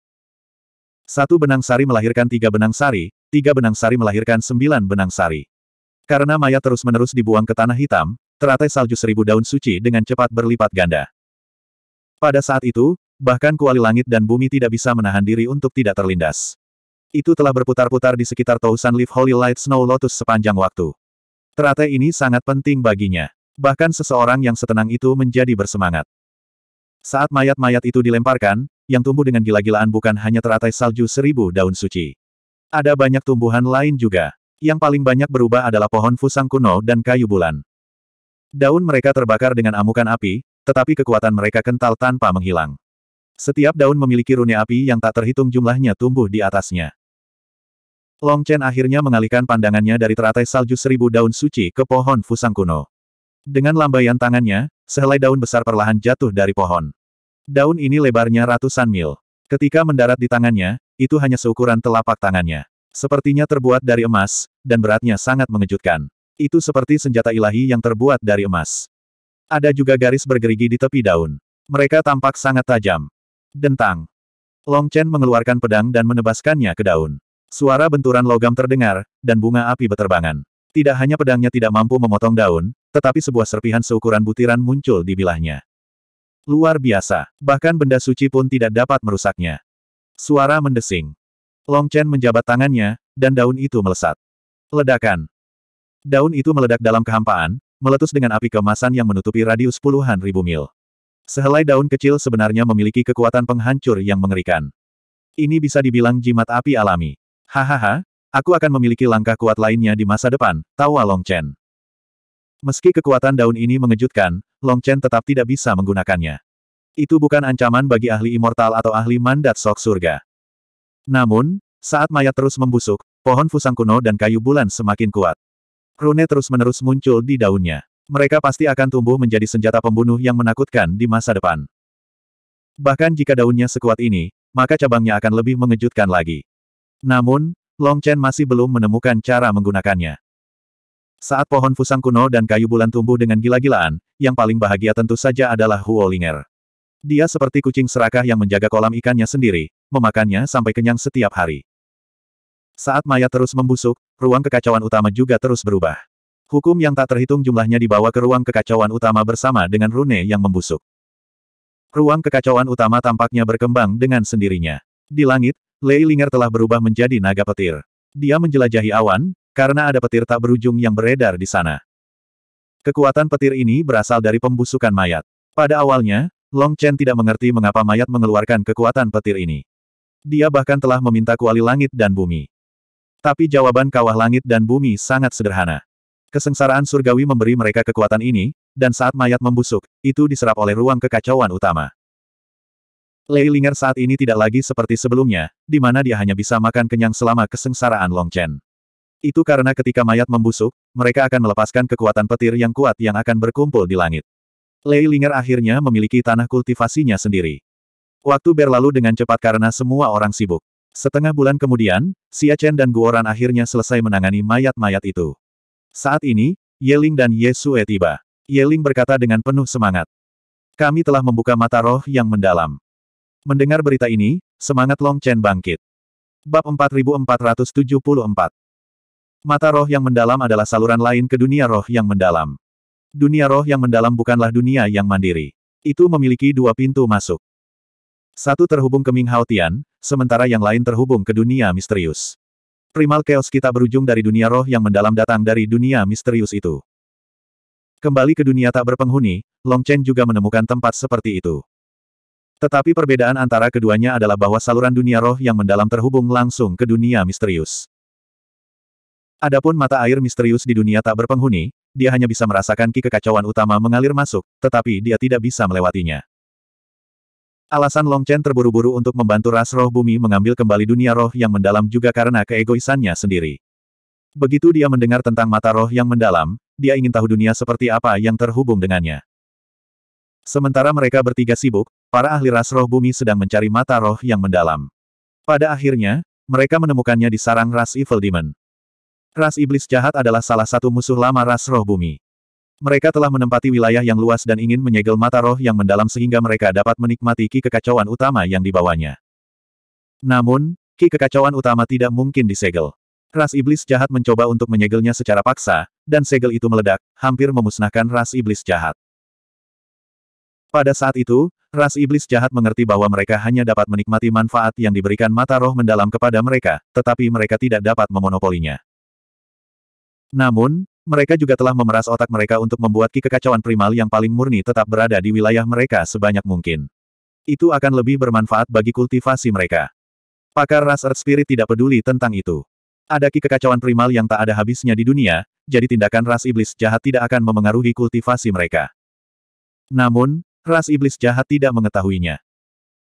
Satu benang sari melahirkan tiga benang sari, tiga benang sari melahirkan sembilan benang sari. Karena Maya terus-menerus dibuang ke tanah hitam, teratai salju seribu daun suci dengan cepat berlipat ganda. Pada saat itu, bahkan kuali langit dan bumi tidak bisa menahan diri untuk tidak terlindas. Itu telah berputar-putar di sekitar Tousan Leaf Holy Light Snow Lotus sepanjang waktu. Teratai ini sangat penting baginya. Bahkan seseorang yang setenang itu menjadi bersemangat. Saat mayat-mayat itu dilemparkan, yang tumbuh dengan gila-gilaan bukan hanya teratai salju seribu daun suci. Ada banyak tumbuhan lain juga. Yang paling banyak berubah adalah pohon fusang kuno dan kayu bulan. Daun mereka terbakar dengan amukan api, tetapi kekuatan mereka kental tanpa menghilang. Setiap daun memiliki rune api yang tak terhitung jumlahnya tumbuh di atasnya. Long Chen akhirnya mengalihkan pandangannya dari teratai salju seribu daun suci ke pohon fusang kuno. Dengan lambaian tangannya, sehelai daun besar perlahan jatuh dari pohon. Daun ini lebarnya ratusan mil. Ketika mendarat di tangannya, itu hanya seukuran telapak tangannya. Sepertinya terbuat dari emas, dan beratnya sangat mengejutkan. Itu seperti senjata ilahi yang terbuat dari emas. Ada juga garis bergerigi di tepi daun. Mereka tampak sangat tajam. Dentang. Long Chen mengeluarkan pedang dan menebaskannya ke daun. Suara benturan logam terdengar, dan bunga api beterbangan. Tidak hanya pedangnya tidak mampu memotong daun, tetapi sebuah serpihan seukuran butiran muncul di bilahnya. Luar biasa, bahkan benda suci pun tidak dapat merusaknya. Suara mendesing. Long Chen menjabat tangannya, dan daun itu melesat. Ledakan. Daun itu meledak dalam kehampaan, meletus dengan api kemasan yang menutupi radius puluhan ribu mil. Sehelai daun kecil sebenarnya memiliki kekuatan penghancur yang mengerikan. Ini bisa dibilang jimat api alami. Hahaha, aku akan memiliki langkah kuat lainnya di masa depan, tawa Long Chen. Meski kekuatan daun ini mengejutkan, Long Chen tetap tidak bisa menggunakannya. Itu bukan ancaman bagi ahli immortal atau ahli mandat sok surga. Namun, saat mayat terus membusuk, pohon fusang kuno dan kayu bulan semakin kuat. Rune terus-menerus muncul di daunnya. Mereka pasti akan tumbuh menjadi senjata pembunuh yang menakutkan di masa depan. Bahkan jika daunnya sekuat ini, maka cabangnya akan lebih mengejutkan lagi. Namun, Long Chen masih belum menemukan cara menggunakannya. Saat pohon fusang kuno dan kayu bulan tumbuh dengan gila-gilaan, yang paling bahagia tentu saja adalah Huolinger. Dia seperti kucing serakah yang menjaga kolam ikannya sendiri, memakannya sampai kenyang setiap hari. Saat mayat terus membusuk, ruang kekacauan utama juga terus berubah. Hukum yang tak terhitung jumlahnya dibawa ke ruang kekacauan utama bersama dengan rune yang membusuk. Ruang kekacauan utama tampaknya berkembang dengan sendirinya. Di langit, Lei Linger telah berubah menjadi naga petir. Dia menjelajahi awan, karena ada petir tak berujung yang beredar di sana. Kekuatan petir ini berasal dari pembusukan mayat. Pada awalnya, Long Chen tidak mengerti mengapa mayat mengeluarkan kekuatan petir ini. Dia bahkan telah meminta kuali langit dan bumi. Tapi jawaban kawah langit dan bumi sangat sederhana. Kesengsaraan surgawi memberi mereka kekuatan ini, dan saat mayat membusuk, itu diserap oleh ruang kekacauan utama. Lei Linger saat ini tidak lagi seperti sebelumnya, di mana dia hanya bisa makan kenyang selama kesengsaraan Long Chen. Itu karena ketika mayat membusuk, mereka akan melepaskan kekuatan petir yang kuat yang akan berkumpul di langit. Lei Linger akhirnya memiliki tanah kultivasinya sendiri. Waktu berlalu dengan cepat karena semua orang sibuk. Setengah bulan kemudian, Xia Chen dan Guoran akhirnya selesai menangani mayat-mayat itu. Saat ini, Ye Ling dan Ye Sue tiba. Ye Ling berkata dengan penuh semangat. Kami telah membuka mata roh yang mendalam. Mendengar berita ini, semangat Long Chen bangkit. Bab 4474 Mata roh yang mendalam adalah saluran lain ke dunia roh yang mendalam. Dunia roh yang mendalam bukanlah dunia yang mandiri. Itu memiliki dua pintu masuk. Satu terhubung ke Ming Hao sementara yang lain terhubung ke dunia misterius. Primal chaos kita berujung dari dunia roh yang mendalam datang dari dunia misterius itu. Kembali ke dunia tak berpenghuni, Long Chen juga menemukan tempat seperti itu. Tetapi perbedaan antara keduanya adalah bahwa saluran dunia roh yang mendalam terhubung langsung ke dunia misterius. Adapun mata air misterius di dunia tak berpenghuni, dia hanya bisa merasakan ki kekacauan utama mengalir masuk, tetapi dia tidak bisa melewatinya. Alasan Long Chen terburu-buru untuk membantu ras roh bumi mengambil kembali dunia roh yang mendalam juga karena keegoisannya sendiri. Begitu dia mendengar tentang mata roh yang mendalam, dia ingin tahu dunia seperti apa yang terhubung dengannya. Sementara mereka bertiga sibuk, para ahli ras roh bumi sedang mencari mata roh yang mendalam. Pada akhirnya, mereka menemukannya di sarang ras Evil Demon. Ras iblis jahat adalah salah satu musuh lama ras roh bumi. Mereka telah menempati wilayah yang luas dan ingin menyegel mata roh yang mendalam sehingga mereka dapat menikmati ki kekacauan utama yang dibawanya. Namun, ki kekacauan utama tidak mungkin disegel. Ras iblis jahat mencoba untuk menyegelnya secara paksa, dan segel itu meledak, hampir memusnahkan ras iblis jahat. Pada saat itu, ras iblis jahat mengerti bahwa mereka hanya dapat menikmati manfaat yang diberikan mata roh mendalam kepada mereka, tetapi mereka tidak dapat memonopolinya. Namun, mereka juga telah memeras otak mereka untuk membuat ki kekacauan primal yang paling murni tetap berada di wilayah mereka sebanyak mungkin. Itu akan lebih bermanfaat bagi kultivasi mereka. Pakar ras Earth Spirit tidak peduli tentang itu. Ada ki kekacauan primal yang tak ada habisnya di dunia, jadi tindakan ras iblis jahat tidak akan memengaruhi kultivasi mereka. Namun, ras iblis jahat tidak mengetahuinya.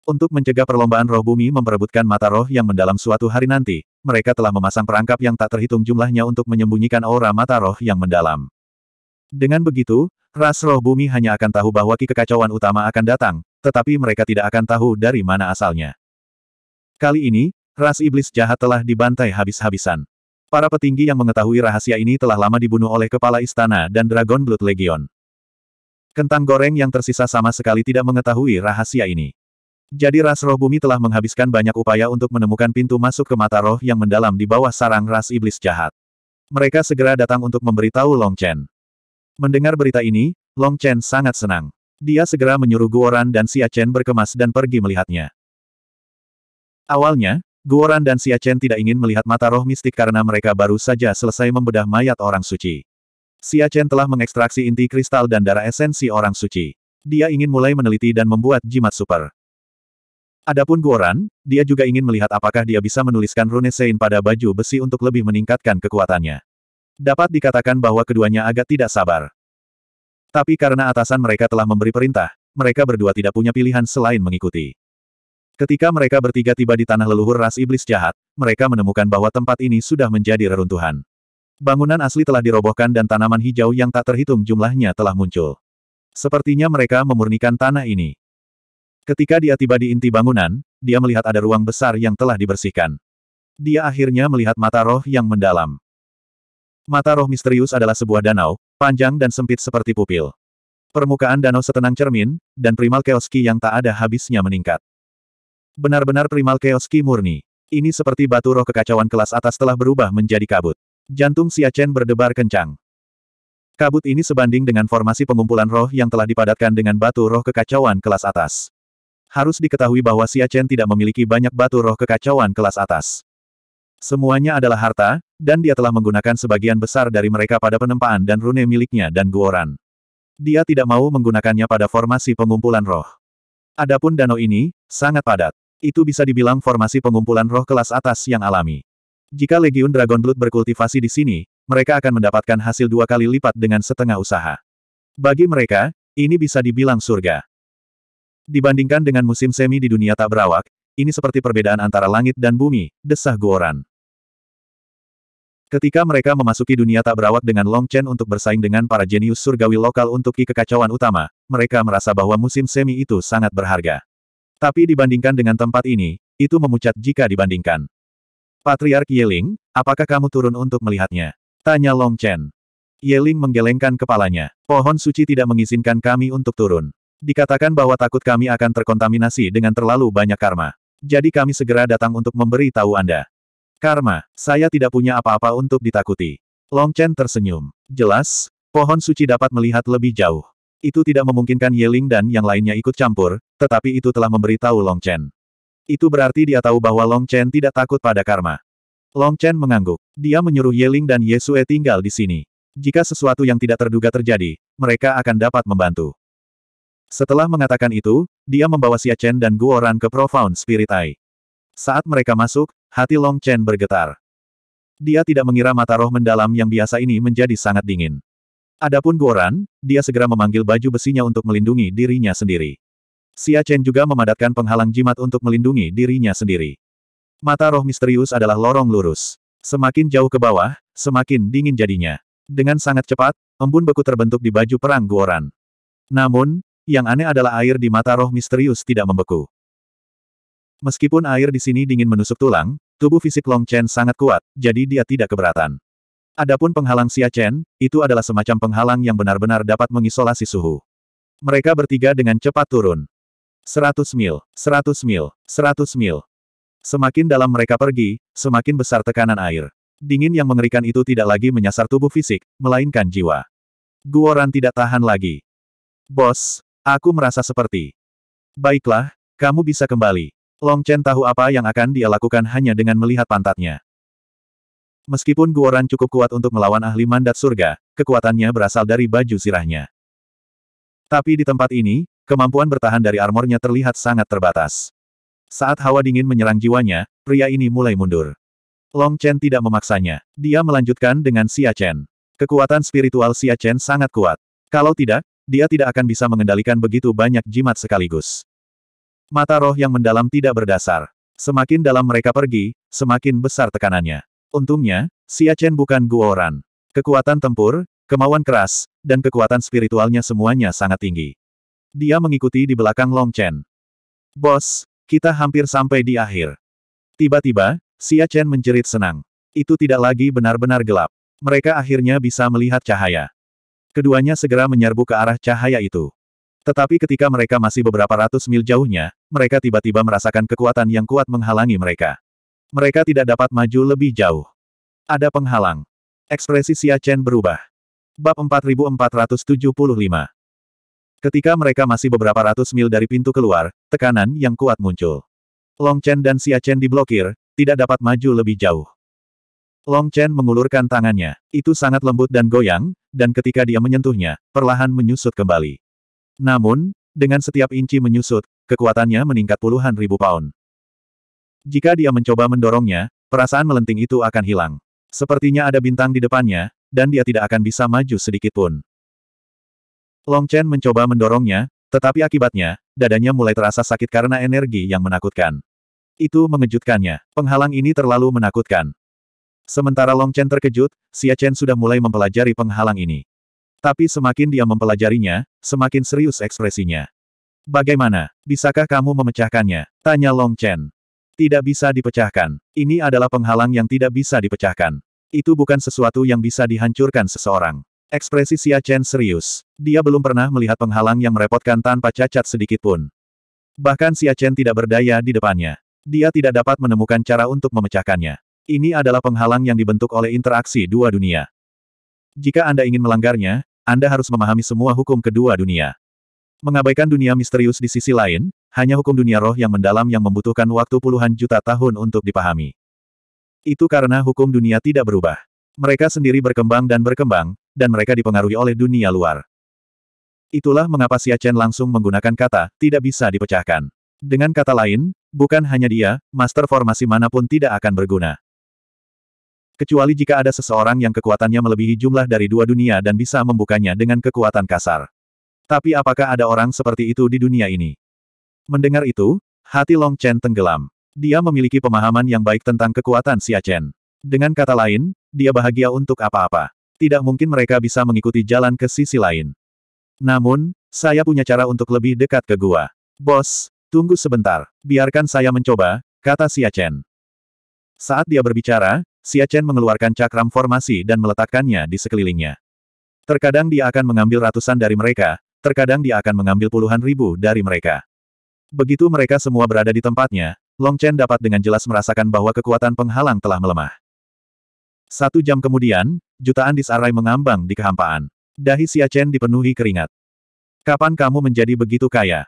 Untuk mencegah perlombaan roh bumi memperebutkan mata roh yang mendalam suatu hari nanti, mereka telah memasang perangkap yang tak terhitung jumlahnya untuk menyembunyikan aura mata roh yang mendalam. Dengan begitu, ras roh bumi hanya akan tahu bahwa kekacauan utama akan datang, tetapi mereka tidak akan tahu dari mana asalnya. Kali ini, ras iblis jahat telah dibantai habis-habisan. Para petinggi yang mengetahui rahasia ini telah lama dibunuh oleh kepala istana dan Dragon Blood Legion. Kentang goreng yang tersisa sama sekali tidak mengetahui rahasia ini. Jadi ras roh bumi telah menghabiskan banyak upaya untuk menemukan pintu masuk ke mata roh yang mendalam di bawah sarang ras iblis jahat. Mereka segera datang untuk memberitahu Long Chen. Mendengar berita ini, Long Chen sangat senang. Dia segera menyuruh Guoran dan Xia Chen berkemas dan pergi melihatnya. Awalnya, Guoran dan Xia Chen tidak ingin melihat mata roh mistik karena mereka baru saja selesai membedah mayat orang suci. Xia Chen telah mengekstraksi inti kristal dan darah esensi orang suci. Dia ingin mulai meneliti dan membuat jimat super. Adapun Guoran, dia juga ingin melihat apakah dia bisa menuliskan rune Sein pada baju besi untuk lebih meningkatkan kekuatannya. Dapat dikatakan bahwa keduanya agak tidak sabar. Tapi karena atasan mereka telah memberi perintah, mereka berdua tidak punya pilihan selain mengikuti. Ketika mereka bertiga tiba di tanah leluhur ras iblis jahat, mereka menemukan bahwa tempat ini sudah menjadi reruntuhan. Bangunan asli telah dirobohkan dan tanaman hijau yang tak terhitung jumlahnya telah muncul. Sepertinya mereka memurnikan tanah ini. Ketika dia tiba di inti bangunan, dia melihat ada ruang besar yang telah dibersihkan. Dia akhirnya melihat mata roh yang mendalam. Mata roh misterius adalah sebuah danau, panjang dan sempit seperti pupil. Permukaan danau setenang cermin, dan primal keoski yang tak ada habisnya meningkat. Benar-benar primal keoski murni. Ini seperti batu roh kekacauan kelas atas telah berubah menjadi kabut. Jantung Siachen berdebar kencang. Kabut ini sebanding dengan formasi pengumpulan roh yang telah dipadatkan dengan batu roh kekacauan kelas atas. Harus diketahui bahwa Xia Chen tidak memiliki banyak batu roh kekacauan kelas atas. Semuanya adalah harta, dan dia telah menggunakan sebagian besar dari mereka pada penempaan dan rune miliknya dan Guoran. Dia tidak mau menggunakannya pada formasi pengumpulan roh. Adapun danau ini, sangat padat. Itu bisa dibilang formasi pengumpulan roh kelas atas yang alami. Jika Legiun Dragon Blood berkultivasi di sini, mereka akan mendapatkan hasil dua kali lipat dengan setengah usaha. Bagi mereka, ini bisa dibilang surga. Dibandingkan dengan musim semi di dunia tak berawak, ini seperti perbedaan antara langit dan bumi, desah Guoran. Ketika mereka memasuki dunia tak berawak dengan Long Chen untuk bersaing dengan para jenius surgawi lokal untuk ki kekacauan utama, mereka merasa bahwa musim semi itu sangat berharga. Tapi dibandingkan dengan tempat ini, itu memucat jika dibandingkan. Patriark Yeling, apakah kamu turun untuk melihatnya? Tanya Long Chen. Yeling menggelengkan kepalanya. Pohon suci tidak mengizinkan kami untuk turun. Dikatakan bahwa takut kami akan terkontaminasi dengan terlalu banyak karma. Jadi kami segera datang untuk memberi tahu Anda. Karma, saya tidak punya apa-apa untuk ditakuti. Long Chen tersenyum. Jelas, pohon suci dapat melihat lebih jauh. Itu tidak memungkinkan Yeling dan yang lainnya ikut campur, tetapi itu telah memberi tahu Long Chen. Itu berarti dia tahu bahwa Long Chen tidak takut pada karma. Long Chen mengangguk. Dia menyuruh Yeling dan Yesue tinggal di sini. Jika sesuatu yang tidak terduga terjadi, mereka akan dapat membantu. Setelah mengatakan itu, dia membawa Xia Chen dan Guoran ke Profound Spirit Eye. Saat mereka masuk, hati Long Chen bergetar. Dia tidak mengira mata roh mendalam yang biasa ini menjadi sangat dingin. Adapun Guoran, dia segera memanggil baju besinya untuk melindungi dirinya sendiri. Xia Chen juga memadatkan penghalang jimat untuk melindungi dirinya sendiri. Mata roh misterius adalah lorong lurus. Semakin jauh ke bawah, semakin dingin jadinya. Dengan sangat cepat, embun beku terbentuk di baju perang Guoran. Namun, yang aneh adalah air di mata roh misterius tidak membeku. Meskipun air di sini dingin menusuk tulang, tubuh fisik Long Chen sangat kuat, jadi dia tidak keberatan. Adapun penghalang Xia Chen, itu adalah semacam penghalang yang benar-benar dapat mengisolasi suhu. Mereka bertiga dengan cepat turun. Seratus mil, seratus mil, seratus mil. Semakin dalam mereka pergi, semakin besar tekanan air. Dingin yang mengerikan itu tidak lagi menyasar tubuh fisik, melainkan jiwa. Guoran tidak tahan lagi. Bos, Aku merasa seperti. Baiklah, kamu bisa kembali. Long Chen tahu apa yang akan dia lakukan hanya dengan melihat pantatnya. Meskipun Guoran cukup kuat untuk melawan ahli mandat surga, kekuatannya berasal dari baju sirahnya. Tapi di tempat ini, kemampuan bertahan dari armornya terlihat sangat terbatas. Saat hawa dingin menyerang jiwanya, pria ini mulai mundur. Long Chen tidak memaksanya. Dia melanjutkan dengan Xia Chen. Kekuatan spiritual Xia Chen sangat kuat. Kalau tidak, dia tidak akan bisa mengendalikan begitu banyak jimat sekaligus. Mata roh yang mendalam tidak berdasar. Semakin dalam mereka pergi, semakin besar tekanannya. Untungnya, Siachen bukan Guoran. Kekuatan tempur, kemauan keras, dan kekuatan spiritualnya semuanya sangat tinggi. Dia mengikuti di belakang Long Chen. Bos, kita hampir sampai di akhir. Tiba-tiba, Siachen menjerit senang. Itu tidak lagi benar-benar gelap. Mereka akhirnya bisa melihat cahaya. Keduanya segera menyerbu ke arah cahaya itu. Tetapi ketika mereka masih beberapa ratus mil jauhnya, mereka tiba-tiba merasakan kekuatan yang kuat menghalangi mereka. Mereka tidak dapat maju lebih jauh. Ada penghalang. Ekspresi Xia Chen berubah. Bab 4475 Ketika mereka masih beberapa ratus mil dari pintu keluar, tekanan yang kuat muncul. Long Chen dan Xia Chen diblokir, tidak dapat maju lebih jauh. Long Chen mengulurkan tangannya. Itu sangat lembut dan goyang, dan ketika dia menyentuhnya, perlahan menyusut kembali. Namun, dengan setiap inci menyusut, kekuatannya meningkat puluhan ribu pound. Jika dia mencoba mendorongnya, perasaan melenting itu akan hilang. Sepertinya ada bintang di depannya, dan dia tidak akan bisa maju sedikit pun. Long Chen mencoba mendorongnya, tetapi akibatnya, dadanya mulai terasa sakit karena energi yang menakutkan. Itu mengejutkannya. Penghalang ini terlalu menakutkan. Sementara Long Chen terkejut, Xia Chen sudah mulai mempelajari penghalang ini. Tapi semakin dia mempelajarinya, semakin serius ekspresinya. Bagaimana? Bisakah kamu memecahkannya? Tanya Long Chen. Tidak bisa dipecahkan. Ini adalah penghalang yang tidak bisa dipecahkan. Itu bukan sesuatu yang bisa dihancurkan seseorang. Ekspresi Xia Chen serius. Dia belum pernah melihat penghalang yang merepotkan tanpa cacat sedikit pun. Bahkan Xia Chen tidak berdaya di depannya. Dia tidak dapat menemukan cara untuk memecahkannya. Ini adalah penghalang yang dibentuk oleh interaksi dua dunia. Jika Anda ingin melanggarnya, Anda harus memahami semua hukum kedua dunia. Mengabaikan dunia misterius di sisi lain, hanya hukum dunia roh yang mendalam yang membutuhkan waktu puluhan juta tahun untuk dipahami. Itu karena hukum dunia tidak berubah. Mereka sendiri berkembang dan berkembang, dan mereka dipengaruhi oleh dunia luar. Itulah mengapa Xia Chen langsung menggunakan kata, tidak bisa dipecahkan. Dengan kata lain, bukan hanya dia, master formasi manapun tidak akan berguna. Kecuali jika ada seseorang yang kekuatannya melebihi jumlah dari dua dunia dan bisa membukanya dengan kekuatan kasar. Tapi apakah ada orang seperti itu di dunia ini? Mendengar itu, hati Long Chen tenggelam. Dia memiliki pemahaman yang baik tentang kekuatan Xia Chen. Dengan kata lain, dia bahagia untuk apa-apa. Tidak mungkin mereka bisa mengikuti jalan ke sisi lain. Namun, saya punya cara untuk lebih dekat ke gua. Bos, tunggu sebentar. Biarkan saya mencoba, kata Xia Chen. Saat dia berbicara, Xia Chen mengeluarkan cakram formasi dan meletakkannya di sekelilingnya. Terkadang dia akan mengambil ratusan dari mereka, terkadang dia akan mengambil puluhan ribu dari mereka. Begitu mereka semua berada di tempatnya, Long Chen dapat dengan jelas merasakan bahwa kekuatan penghalang telah melemah. Satu jam kemudian, jutaan disarai mengambang di kehampaan. Dahi Xia Chen dipenuhi keringat. Kapan kamu menjadi begitu kaya?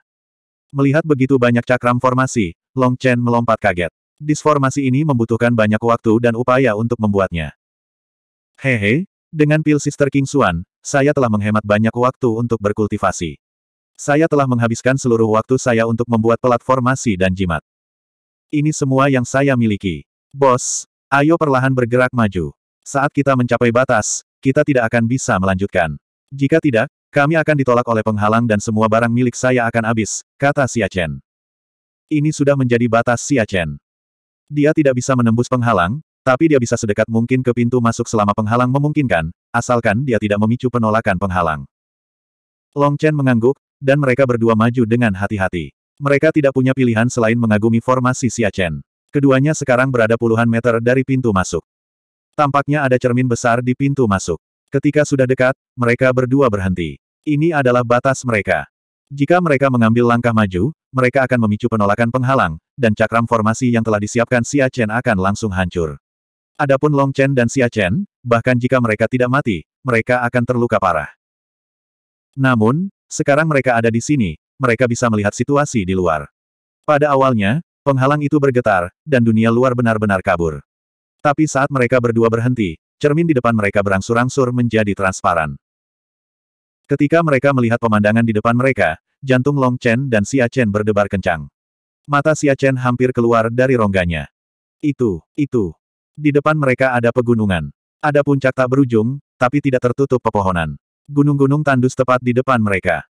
Melihat begitu banyak cakram formasi, Long Chen melompat kaget. Disformasi ini membutuhkan banyak waktu dan upaya untuk membuatnya. Hehe, dengan pil Sister King Suan, saya telah menghemat banyak waktu untuk berkultivasi. Saya telah menghabiskan seluruh waktu saya untuk membuat platformasi dan jimat. Ini semua yang saya miliki. Bos, ayo perlahan bergerak maju. Saat kita mencapai batas, kita tidak akan bisa melanjutkan. Jika tidak, kami akan ditolak oleh penghalang dan semua barang milik saya akan habis, kata Xia Chen. Ini sudah menjadi batas Xia Chen. Dia tidak bisa menembus penghalang, tapi dia bisa sedekat mungkin ke pintu masuk selama penghalang memungkinkan, asalkan dia tidak memicu penolakan penghalang. Long Chen mengangguk, dan mereka berdua maju dengan hati-hati. Mereka tidak punya pilihan selain mengagumi formasi Xia Chen. Keduanya sekarang berada puluhan meter dari pintu masuk. Tampaknya ada cermin besar di pintu masuk. Ketika sudah dekat, mereka berdua berhenti. Ini adalah batas mereka. Jika mereka mengambil langkah maju, mereka akan memicu penolakan penghalang, dan cakram formasi yang telah disiapkan Xia Chen akan langsung hancur. Adapun Long Chen dan Xia Chen, bahkan jika mereka tidak mati, mereka akan terluka parah. Namun, sekarang mereka ada di sini, mereka bisa melihat situasi di luar. Pada awalnya, penghalang itu bergetar, dan dunia luar benar-benar kabur. Tapi saat mereka berdua berhenti, cermin di depan mereka berangsur-angsur menjadi transparan. Ketika mereka melihat pemandangan di depan mereka, jantung Long Chen dan Xia Chen berdebar kencang. Mata Xia Chen hampir keluar dari rongganya. Itu, itu. Di depan mereka ada pegunungan. Ada puncak tak berujung, tapi tidak tertutup pepohonan. Gunung-gunung tandus tepat di depan mereka.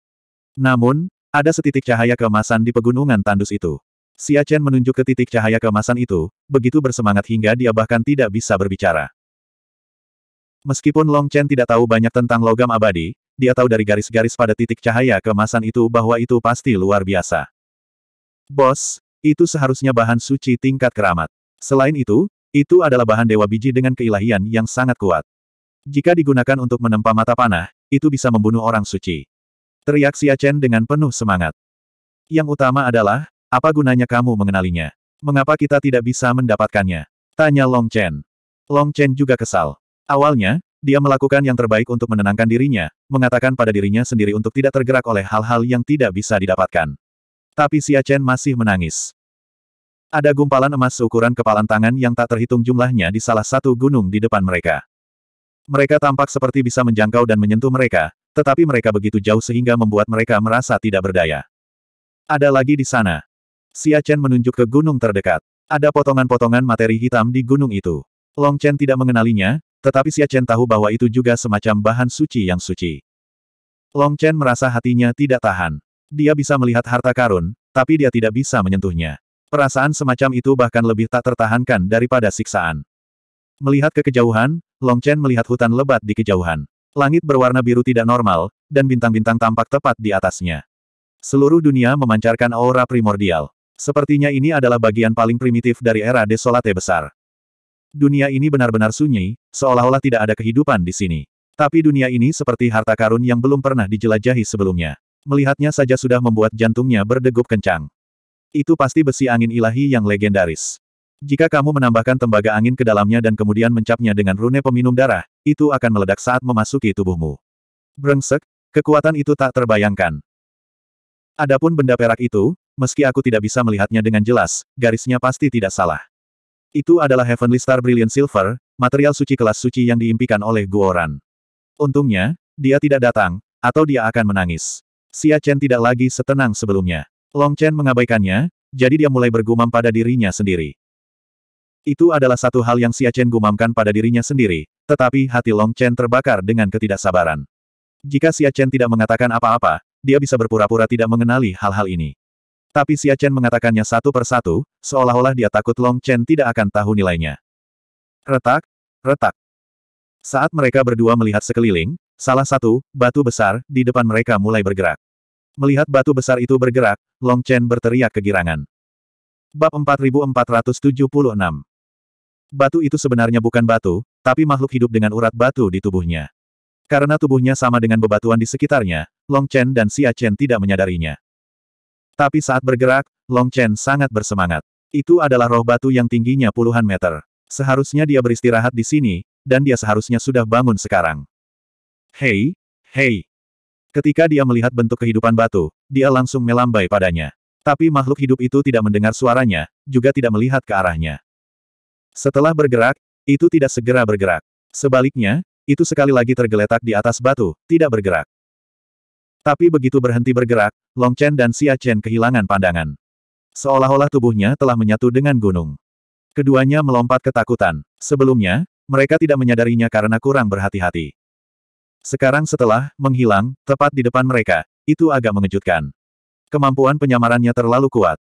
Namun, ada setitik cahaya kemasan di pegunungan tandus itu. Xia Chen menunjuk ke titik cahaya kemasan itu, begitu bersemangat hingga dia bahkan tidak bisa berbicara. Meskipun Long Chen tidak tahu banyak tentang logam abadi, dia tahu dari garis-garis pada titik cahaya kemasan itu bahwa itu pasti luar biasa. Bos, itu seharusnya bahan suci tingkat keramat. Selain itu, itu adalah bahan dewa biji dengan keilahian yang sangat kuat. Jika digunakan untuk menempa mata panah, itu bisa membunuh orang suci. Teriak Xia Chen dengan penuh semangat. Yang utama adalah, apa gunanya kamu mengenalinya? Mengapa kita tidak bisa mendapatkannya? Tanya Long Chen. Long Chen juga kesal. Awalnya, dia melakukan yang terbaik untuk menenangkan dirinya, mengatakan pada dirinya sendiri untuk tidak tergerak oleh hal-hal yang tidak bisa didapatkan. Tapi Xia Chen masih menangis. Ada gumpalan emas seukuran kepalan tangan yang tak terhitung jumlahnya di salah satu gunung di depan mereka. Mereka tampak seperti bisa menjangkau dan menyentuh mereka, tetapi mereka begitu jauh sehingga membuat mereka merasa tidak berdaya. Ada lagi di sana. Xia Chen menunjuk ke gunung terdekat. Ada potongan-potongan materi hitam di gunung itu. Long Chen tidak mengenalinya, tetapi Xia Chen tahu bahwa itu juga semacam bahan suci yang suci. Long Chen merasa hatinya tidak tahan. Dia bisa melihat harta karun, tapi dia tidak bisa menyentuhnya. Perasaan semacam itu bahkan lebih tak tertahankan daripada siksaan. Melihat ke kejauhan, Long Chen melihat hutan lebat di kejauhan. Langit berwarna biru tidak normal, dan bintang-bintang tampak tepat di atasnya. Seluruh dunia memancarkan aura primordial. Sepertinya ini adalah bagian paling primitif dari era desolate besar. Dunia ini benar-benar sunyi, seolah-olah tidak ada kehidupan di sini. Tapi dunia ini seperti harta karun yang belum pernah dijelajahi sebelumnya. Melihatnya saja sudah membuat jantungnya berdegup kencang. Itu pasti besi angin ilahi yang legendaris. Jika kamu menambahkan tembaga angin ke dalamnya dan kemudian mencapnya dengan rune peminum darah, itu akan meledak saat memasuki tubuhmu. Brengsek, kekuatan itu tak terbayangkan. Adapun benda perak itu, meski aku tidak bisa melihatnya dengan jelas, garisnya pasti tidak salah. Itu adalah Heavenly Star Brilliant Silver, material suci kelas suci yang diimpikan oleh Guoran. Untungnya, dia tidak datang, atau dia akan menangis. Xia Chen tidak lagi setenang sebelumnya. Long Chen mengabaikannya, jadi dia mulai bergumam pada dirinya sendiri. Itu adalah satu hal yang Xia Chen gumamkan pada dirinya sendiri, tetapi hati Long Chen terbakar dengan ketidaksabaran. Jika Xia Chen tidak mengatakan apa-apa, dia bisa berpura-pura tidak mengenali hal-hal ini. Tapi Xia Chen mengatakannya satu persatu, seolah-olah dia takut Long Chen tidak akan tahu nilainya. Retak, retak. Saat mereka berdua melihat sekeliling, Salah satu, batu besar, di depan mereka mulai bergerak. Melihat batu besar itu bergerak, Long Chen berteriak kegirangan. Bab 4476 Batu itu sebenarnya bukan batu, tapi makhluk hidup dengan urat batu di tubuhnya. Karena tubuhnya sama dengan bebatuan di sekitarnya, Long Chen dan Xia Chen tidak menyadarinya. Tapi saat bergerak, Long Chen sangat bersemangat. Itu adalah roh batu yang tingginya puluhan meter. Seharusnya dia beristirahat di sini, dan dia seharusnya sudah bangun sekarang. Hei, hei. Ketika dia melihat bentuk kehidupan batu, dia langsung melambai padanya. Tapi makhluk hidup itu tidak mendengar suaranya, juga tidak melihat ke arahnya. Setelah bergerak, itu tidak segera bergerak. Sebaliknya, itu sekali lagi tergeletak di atas batu, tidak bergerak. Tapi begitu berhenti bergerak, Long Chen dan Xia Chen kehilangan pandangan. Seolah-olah tubuhnya telah menyatu dengan gunung. Keduanya melompat ketakutan. Sebelumnya, mereka tidak menyadarinya karena kurang berhati-hati. Sekarang setelah menghilang, tepat di depan mereka, itu agak mengejutkan. Kemampuan penyamarannya terlalu kuat.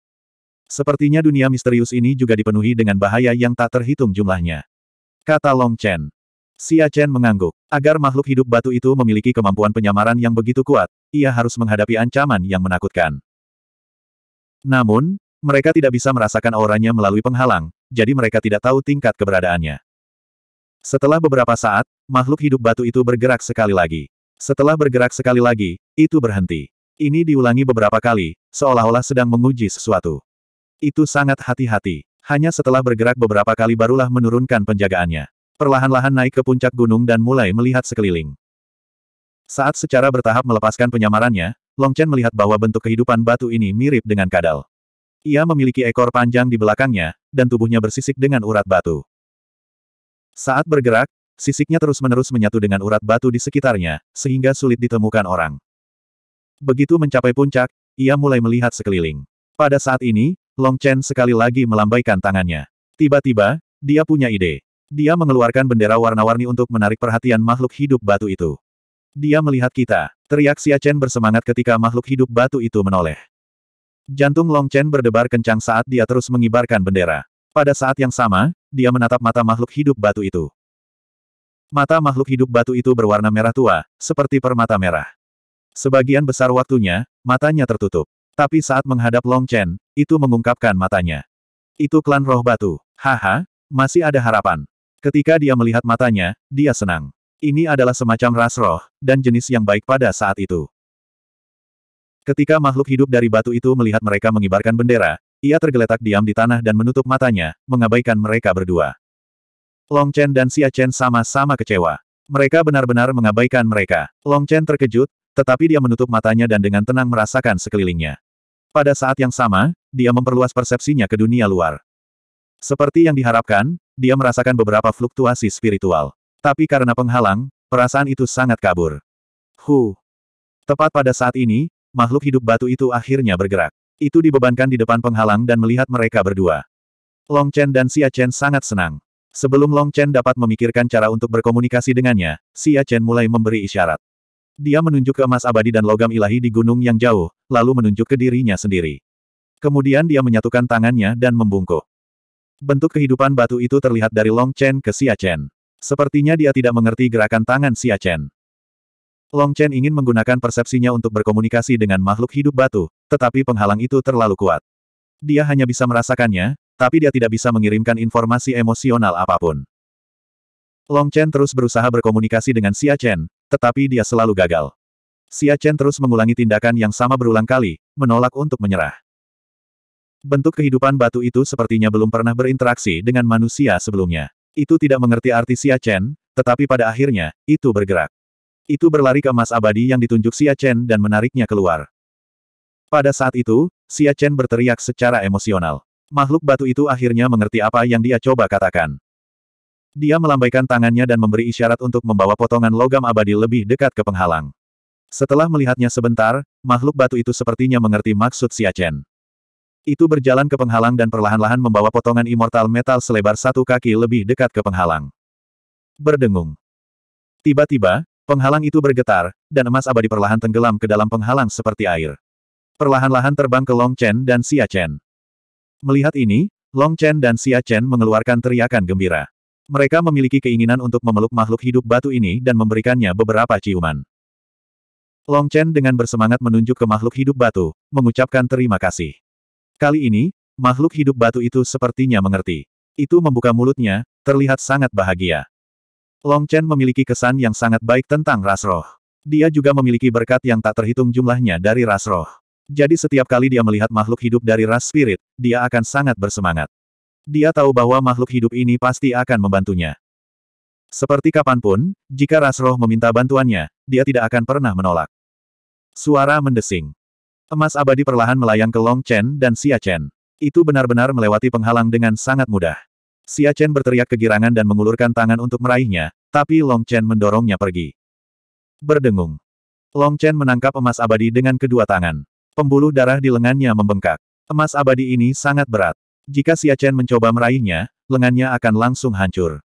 Sepertinya dunia misterius ini juga dipenuhi dengan bahaya yang tak terhitung jumlahnya. Kata Long Chen. Si A Chen mengangguk. Agar makhluk hidup batu itu memiliki kemampuan penyamaran yang begitu kuat, ia harus menghadapi ancaman yang menakutkan. Namun, mereka tidak bisa merasakan auranya melalui penghalang, jadi mereka tidak tahu tingkat keberadaannya. Setelah beberapa saat, makhluk hidup batu itu bergerak sekali lagi. Setelah bergerak sekali lagi, itu berhenti. Ini diulangi beberapa kali, seolah-olah sedang menguji sesuatu. Itu sangat hati-hati. Hanya setelah bergerak beberapa kali barulah menurunkan penjagaannya. Perlahan-lahan naik ke puncak gunung dan mulai melihat sekeliling. Saat secara bertahap melepaskan penyamarannya, Long Chen melihat bahwa bentuk kehidupan batu ini mirip dengan kadal. Ia memiliki ekor panjang di belakangnya, dan tubuhnya bersisik dengan urat batu. Saat bergerak, sisiknya terus-menerus menyatu dengan urat batu di sekitarnya, sehingga sulit ditemukan orang. Begitu mencapai puncak, ia mulai melihat sekeliling. Pada saat ini, Long Chen sekali lagi melambaikan tangannya. Tiba-tiba, dia punya ide. Dia mengeluarkan bendera warna-warni untuk menarik perhatian makhluk hidup batu itu. Dia melihat kita. Teriak Xia Chen bersemangat ketika makhluk hidup batu itu menoleh. Jantung Long Chen berdebar kencang saat dia terus mengibarkan bendera. Pada saat yang sama, dia menatap mata makhluk hidup batu itu. Mata makhluk hidup batu itu berwarna merah tua, seperti permata merah. Sebagian besar waktunya, matanya tertutup. Tapi saat menghadap Long Chen, itu mengungkapkan matanya. Itu klan roh batu. Haha, masih ada harapan. Ketika dia melihat matanya, dia senang. Ini adalah semacam ras roh, dan jenis yang baik pada saat itu. Ketika makhluk hidup dari batu itu melihat mereka mengibarkan bendera, ia tergeletak diam di tanah dan menutup matanya, mengabaikan mereka berdua. Long Chen dan Xia Chen sama-sama kecewa. Mereka benar-benar mengabaikan mereka. Long Chen terkejut, tetapi dia menutup matanya dan dengan tenang merasakan sekelilingnya. Pada saat yang sama, dia memperluas persepsinya ke dunia luar. Seperti yang diharapkan, dia merasakan beberapa fluktuasi spiritual. Tapi karena penghalang, perasaan itu sangat kabur. Hu. Tepat pada saat ini, makhluk hidup batu itu akhirnya bergerak. Itu dibebankan di depan penghalang dan melihat mereka berdua. Long Chen dan Xia Chen sangat senang. Sebelum Long Chen dapat memikirkan cara untuk berkomunikasi dengannya, Xia Chen mulai memberi isyarat. Dia menunjuk ke emas abadi dan logam ilahi di gunung yang jauh, lalu menunjuk ke dirinya sendiri. Kemudian dia menyatukan tangannya dan membungkuk. Bentuk kehidupan batu itu terlihat dari Long Chen ke Xia Chen. Sepertinya dia tidak mengerti gerakan tangan Xia Chen. Long Chen ingin menggunakan persepsinya untuk berkomunikasi dengan makhluk hidup batu, tetapi penghalang itu terlalu kuat. Dia hanya bisa merasakannya, tapi dia tidak bisa mengirimkan informasi emosional apapun. Long Chen terus berusaha berkomunikasi dengan Xia Chen, tetapi dia selalu gagal. Xia Chen terus mengulangi tindakan yang sama berulang kali, menolak untuk menyerah. Bentuk kehidupan batu itu sepertinya belum pernah berinteraksi dengan manusia sebelumnya. Itu tidak mengerti arti Xia Chen, tetapi pada akhirnya, itu bergerak. Itu berlari ke emas abadi yang ditunjuk Xia Chen dan menariknya keluar. Pada saat itu, Xia Chen berteriak secara emosional. Makhluk batu itu akhirnya mengerti apa yang dia coba katakan. Dia melambaikan tangannya dan memberi isyarat untuk membawa potongan logam abadi lebih dekat ke penghalang. Setelah melihatnya sebentar, makhluk batu itu sepertinya mengerti maksud Xia Chen. Itu berjalan ke penghalang dan perlahan-lahan membawa potongan immortal metal selebar satu kaki lebih dekat ke penghalang. Berdengung. Tiba-tiba, penghalang itu bergetar, dan emas abadi perlahan tenggelam ke dalam penghalang seperti air perlahan-lahan terbang ke Long Chen dan Xia Chen. Melihat ini, Long Chen dan Xia Chen mengeluarkan teriakan gembira. Mereka memiliki keinginan untuk memeluk makhluk hidup batu ini dan memberikannya beberapa ciuman. Long Chen dengan bersemangat menunjuk ke makhluk hidup batu, mengucapkan terima kasih. Kali ini, makhluk hidup batu itu sepertinya mengerti. Itu membuka mulutnya, terlihat sangat bahagia. Long Chen memiliki kesan yang sangat baik tentang ras roh. Dia juga memiliki berkat yang tak terhitung jumlahnya dari ras roh. Jadi setiap kali dia melihat makhluk hidup dari ras spirit, dia akan sangat bersemangat. Dia tahu bahwa makhluk hidup ini pasti akan membantunya. Seperti kapanpun, jika ras roh meminta bantuannya, dia tidak akan pernah menolak. Suara mendesing. Emas abadi perlahan melayang ke Long Chen dan Xia Chen. Itu benar-benar melewati penghalang dengan sangat mudah. Xia Chen berteriak kegirangan dan mengulurkan tangan untuk meraihnya, tapi Long Chen mendorongnya pergi. Berdengung. Long Chen menangkap emas abadi dengan kedua tangan. Pembuluh darah di lengannya membengkak. Emas abadi ini sangat berat. Jika Xia Chen mencoba meraihnya, lengannya akan langsung hancur.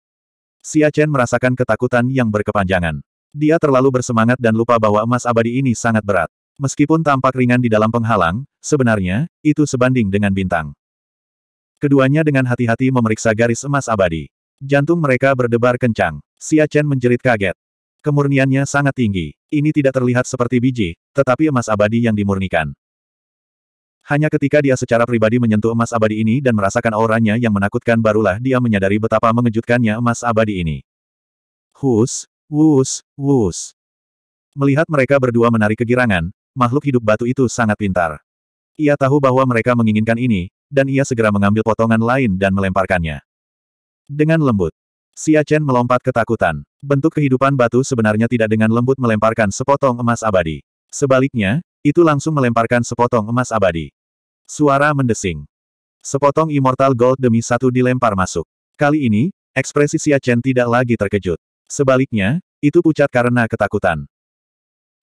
Xia Chen merasakan ketakutan yang berkepanjangan. Dia terlalu bersemangat dan lupa bahwa emas abadi ini sangat berat. Meskipun tampak ringan di dalam penghalang, sebenarnya, itu sebanding dengan bintang. Keduanya dengan hati-hati memeriksa garis emas abadi. Jantung mereka berdebar kencang. Xia Chen menjerit kaget. Kemurniannya sangat tinggi. Ini tidak terlihat seperti biji, tetapi emas abadi yang dimurnikan. Hanya ketika dia secara pribadi menyentuh emas abadi ini dan merasakan auranya yang menakutkan barulah dia menyadari betapa mengejutkannya emas abadi ini. Hus, wus, wus. Melihat mereka berdua menarik kegirangan, makhluk hidup batu itu sangat pintar. Ia tahu bahwa mereka menginginkan ini, dan ia segera mengambil potongan lain dan melemparkannya. Dengan lembut, Xia Chen melompat ketakutan. Bentuk kehidupan batu sebenarnya tidak dengan lembut melemparkan sepotong emas abadi. Sebaliknya, itu langsung melemparkan sepotong emas abadi. Suara mendesing. Sepotong immortal gold demi satu dilempar masuk. Kali ini, ekspresi Xia Chen tidak lagi terkejut. Sebaliknya, itu pucat karena ketakutan.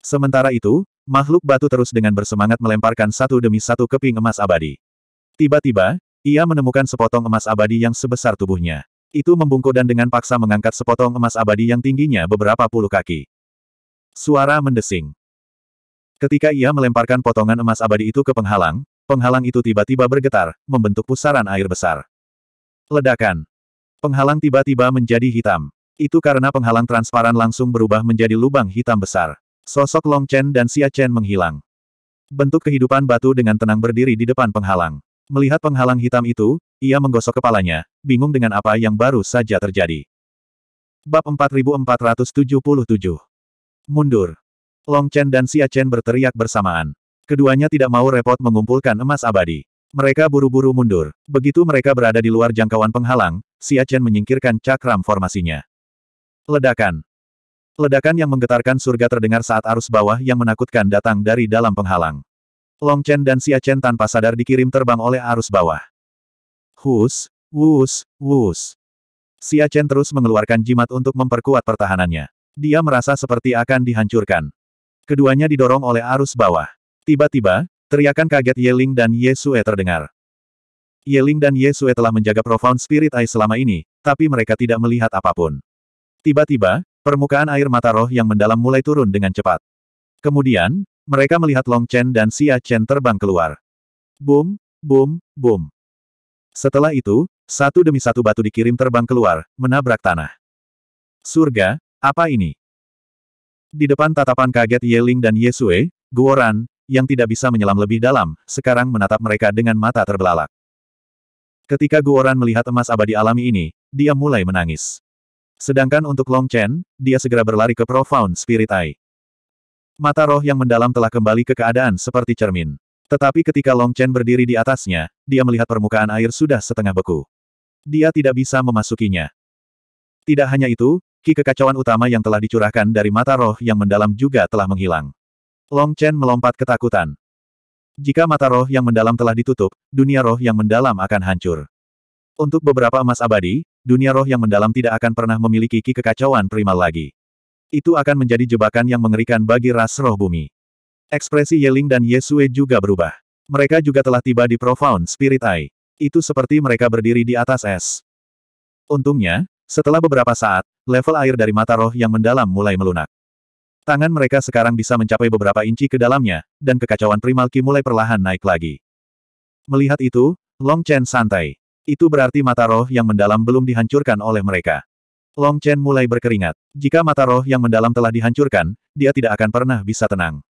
Sementara itu, makhluk batu terus dengan bersemangat melemparkan satu demi satu keping emas abadi. Tiba-tiba, ia menemukan sepotong emas abadi yang sebesar tubuhnya. Itu membungkuk dan dengan paksa mengangkat sepotong emas abadi yang tingginya beberapa puluh kaki. Suara mendesing. Ketika ia melemparkan potongan emas abadi itu ke penghalang, penghalang itu tiba-tiba bergetar, membentuk pusaran air besar. Ledakan. Penghalang tiba-tiba menjadi hitam. Itu karena penghalang transparan langsung berubah menjadi lubang hitam besar. Sosok Long Chen dan Xia Chen menghilang. Bentuk kehidupan batu dengan tenang berdiri di depan penghalang. Melihat penghalang hitam itu, ia menggosok kepalanya, bingung dengan apa yang baru saja terjadi. Bab 4477 Mundur. Long Chen dan Xia Chen berteriak bersamaan. Keduanya tidak mau repot mengumpulkan emas abadi. Mereka buru-buru mundur. Begitu mereka berada di luar jangkauan penghalang, Xia Chen menyingkirkan cakram formasinya. Ledakan. Ledakan yang menggetarkan surga terdengar saat arus bawah yang menakutkan datang dari dalam penghalang. Long Chen dan Xia Chen tanpa sadar dikirim terbang oleh arus bawah. Hus, wus, wus. Xia Chen terus mengeluarkan jimat untuk memperkuat pertahanannya. Dia merasa seperti akan dihancurkan. Keduanya didorong oleh arus bawah. Tiba-tiba, teriakan kaget Ye Ling dan Ye Sue terdengar. Ye Ling dan Ye Sue telah menjaga Profound Spirit Eye selama ini, tapi mereka tidak melihat apapun. Tiba-tiba, permukaan air mata roh yang mendalam mulai turun dengan cepat. Kemudian, mereka melihat Long Chen dan Xia Chen terbang keluar. Boom, boom, boom. Setelah itu, satu demi satu batu dikirim terbang keluar, menabrak tanah. Surga, apa ini? Di depan tatapan kaget Ye Ling dan Ye Yesue, Guoran, yang tidak bisa menyelam lebih dalam, sekarang menatap mereka dengan mata terbelalak. Ketika Guoran melihat emas abadi alami ini, dia mulai menangis. Sedangkan untuk Long Chen, dia segera berlari ke Profound Spirit Eye. Mata roh yang mendalam telah kembali ke keadaan seperti cermin. Tetapi ketika Long Chen berdiri di atasnya, dia melihat permukaan air sudah setengah beku. Dia tidak bisa memasukinya. Tidak hanya itu, ki kekacauan utama yang telah dicurahkan dari mata roh yang mendalam juga telah menghilang. Long Chen melompat ketakutan. Jika mata roh yang mendalam telah ditutup, dunia roh yang mendalam akan hancur. Untuk beberapa emas abadi, dunia roh yang mendalam tidak akan pernah memiliki ki kekacauan primal lagi. Itu akan menjadi jebakan yang mengerikan bagi ras roh bumi. Ekspresi Yeling dan Yesue juga berubah. Mereka juga telah tiba di Profound Spirit Eye. Itu seperti mereka berdiri di atas es. Untungnya, setelah beberapa saat, level air dari mata roh yang mendalam mulai melunak. Tangan mereka sekarang bisa mencapai beberapa inci ke dalamnya, dan kekacauan primalki mulai perlahan naik lagi. Melihat itu, Long Chen santai. Itu berarti mata roh yang mendalam belum dihancurkan oleh mereka. Long Chen mulai berkeringat. Jika mata roh yang mendalam telah dihancurkan, dia tidak akan pernah bisa tenang.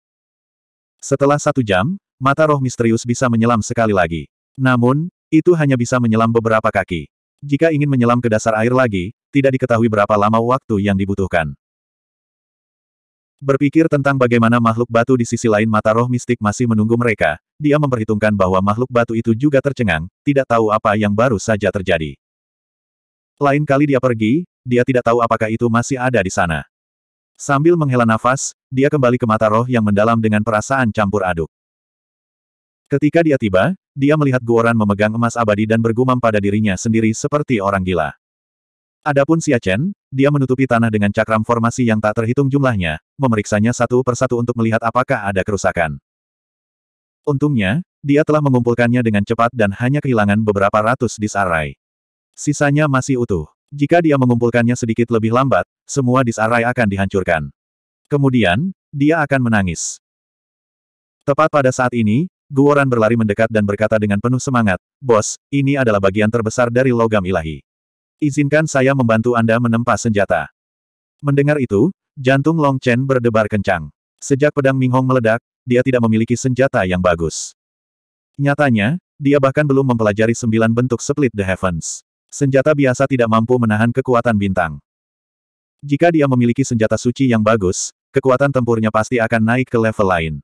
Setelah satu jam, mata roh misterius bisa menyelam sekali lagi. Namun, itu hanya bisa menyelam beberapa kaki. Jika ingin menyelam ke dasar air lagi, tidak diketahui berapa lama waktu yang dibutuhkan. Berpikir tentang bagaimana makhluk batu di sisi lain mata roh mistik masih menunggu mereka, dia memperhitungkan bahwa makhluk batu itu juga tercengang, tidak tahu apa yang baru saja terjadi. Lain kali dia pergi, dia tidak tahu apakah itu masih ada di sana. Sambil menghela nafas, dia kembali ke mata roh yang mendalam dengan perasaan campur aduk. Ketika dia tiba, dia melihat Guoran memegang emas abadi dan bergumam pada dirinya sendiri seperti orang gila. Adapun Xia Chen, dia menutupi tanah dengan cakram formasi yang tak terhitung jumlahnya, memeriksanya satu persatu untuk melihat apakah ada kerusakan. Untungnya, dia telah mengumpulkannya dengan cepat dan hanya kehilangan beberapa ratus disarai. Sisanya masih utuh. Jika dia mengumpulkannya sedikit lebih lambat, semua disarai akan dihancurkan. Kemudian, dia akan menangis. Tepat pada saat ini, Guoran berlari mendekat dan berkata dengan penuh semangat, Bos, ini adalah bagian terbesar dari logam ilahi. Izinkan saya membantu Anda menempa senjata. Mendengar itu, jantung Long Chen berdebar kencang. Sejak pedang Ming Hong meledak, dia tidak memiliki senjata yang bagus. Nyatanya, dia bahkan belum mempelajari sembilan bentuk split the heavens. Senjata biasa tidak mampu menahan kekuatan bintang. Jika dia memiliki senjata suci yang bagus, kekuatan tempurnya pasti akan naik ke level lain.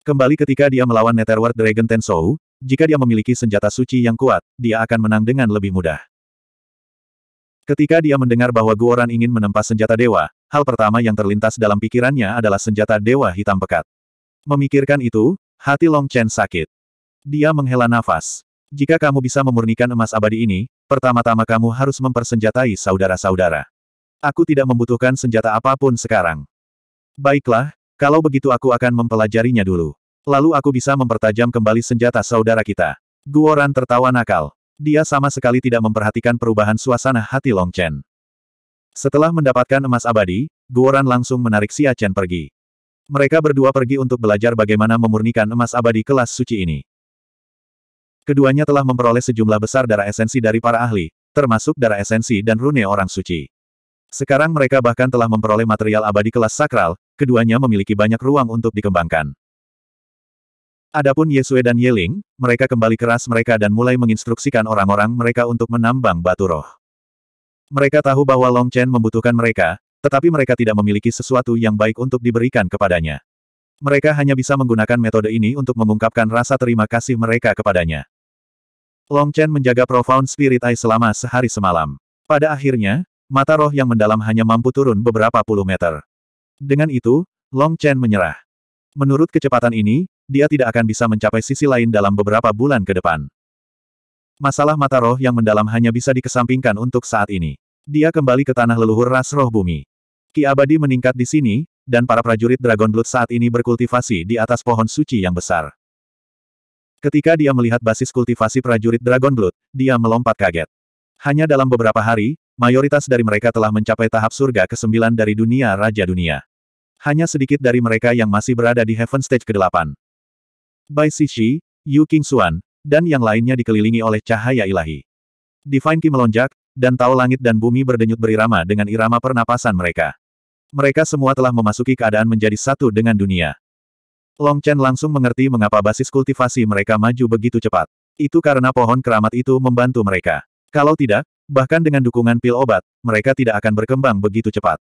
Kembali ketika dia melawan Netherworld Dragon Tensou, jika dia memiliki senjata suci yang kuat, dia akan menang dengan lebih mudah. Ketika dia mendengar bahwa Guoran ingin menempa senjata dewa, hal pertama yang terlintas dalam pikirannya adalah senjata dewa hitam pekat. Memikirkan itu, hati Long Chen sakit. Dia menghela nafas. Jika kamu bisa memurnikan emas abadi ini, Pertama-tama kamu harus mempersenjatai saudara-saudara. Aku tidak membutuhkan senjata apapun sekarang. Baiklah, kalau begitu aku akan mempelajarinya dulu. Lalu aku bisa mempertajam kembali senjata saudara kita. Guoran tertawa nakal. Dia sama sekali tidak memperhatikan perubahan suasana hati Long Chen. Setelah mendapatkan emas abadi, Guoran langsung menarik Xia Chen pergi. Mereka berdua pergi untuk belajar bagaimana memurnikan emas abadi kelas suci ini. Keduanya telah memperoleh sejumlah besar darah esensi dari para ahli, termasuk darah esensi dan rune orang suci. Sekarang mereka bahkan telah memperoleh material abadi kelas sakral, keduanya memiliki banyak ruang untuk dikembangkan. Adapun Yesue dan Yeling, mereka kembali keras mereka dan mulai menginstruksikan orang-orang mereka untuk menambang batu roh. Mereka tahu bahwa Long Chen membutuhkan mereka, tetapi mereka tidak memiliki sesuatu yang baik untuk diberikan kepadanya. Mereka hanya bisa menggunakan metode ini untuk mengungkapkan rasa terima kasih mereka kepadanya. Long Chen menjaga Profound Spirit Eye selama sehari semalam. Pada akhirnya, mata roh yang mendalam hanya mampu turun beberapa puluh meter. Dengan itu, Long Chen menyerah. Menurut kecepatan ini, dia tidak akan bisa mencapai sisi lain dalam beberapa bulan ke depan. Masalah mata roh yang mendalam hanya bisa dikesampingkan untuk saat ini. Dia kembali ke tanah leluhur ras roh bumi. Ki abadi meningkat di sini, dan para prajurit Dragon Blood saat ini berkultivasi di atas pohon suci yang besar. Ketika dia melihat basis kultivasi prajurit Dragon Blood, dia melompat kaget. Hanya dalam beberapa hari, mayoritas dari mereka telah mencapai tahap surga ke-9 dari dunia Raja Dunia. Hanya sedikit dari mereka yang masih berada di Heaven Stage ke-8. Bai Shishi, Yu King Xuan, dan yang lainnya dikelilingi oleh cahaya ilahi. Divine Ki melonjak, dan tahu langit dan bumi berdenyut berirama dengan irama pernapasan mereka. Mereka semua telah memasuki keadaan menjadi satu dengan dunia. Long Chen langsung mengerti mengapa basis kultivasi mereka maju begitu cepat. Itu karena pohon keramat itu membantu mereka. Kalau tidak, bahkan dengan dukungan pil obat, mereka tidak akan berkembang begitu cepat.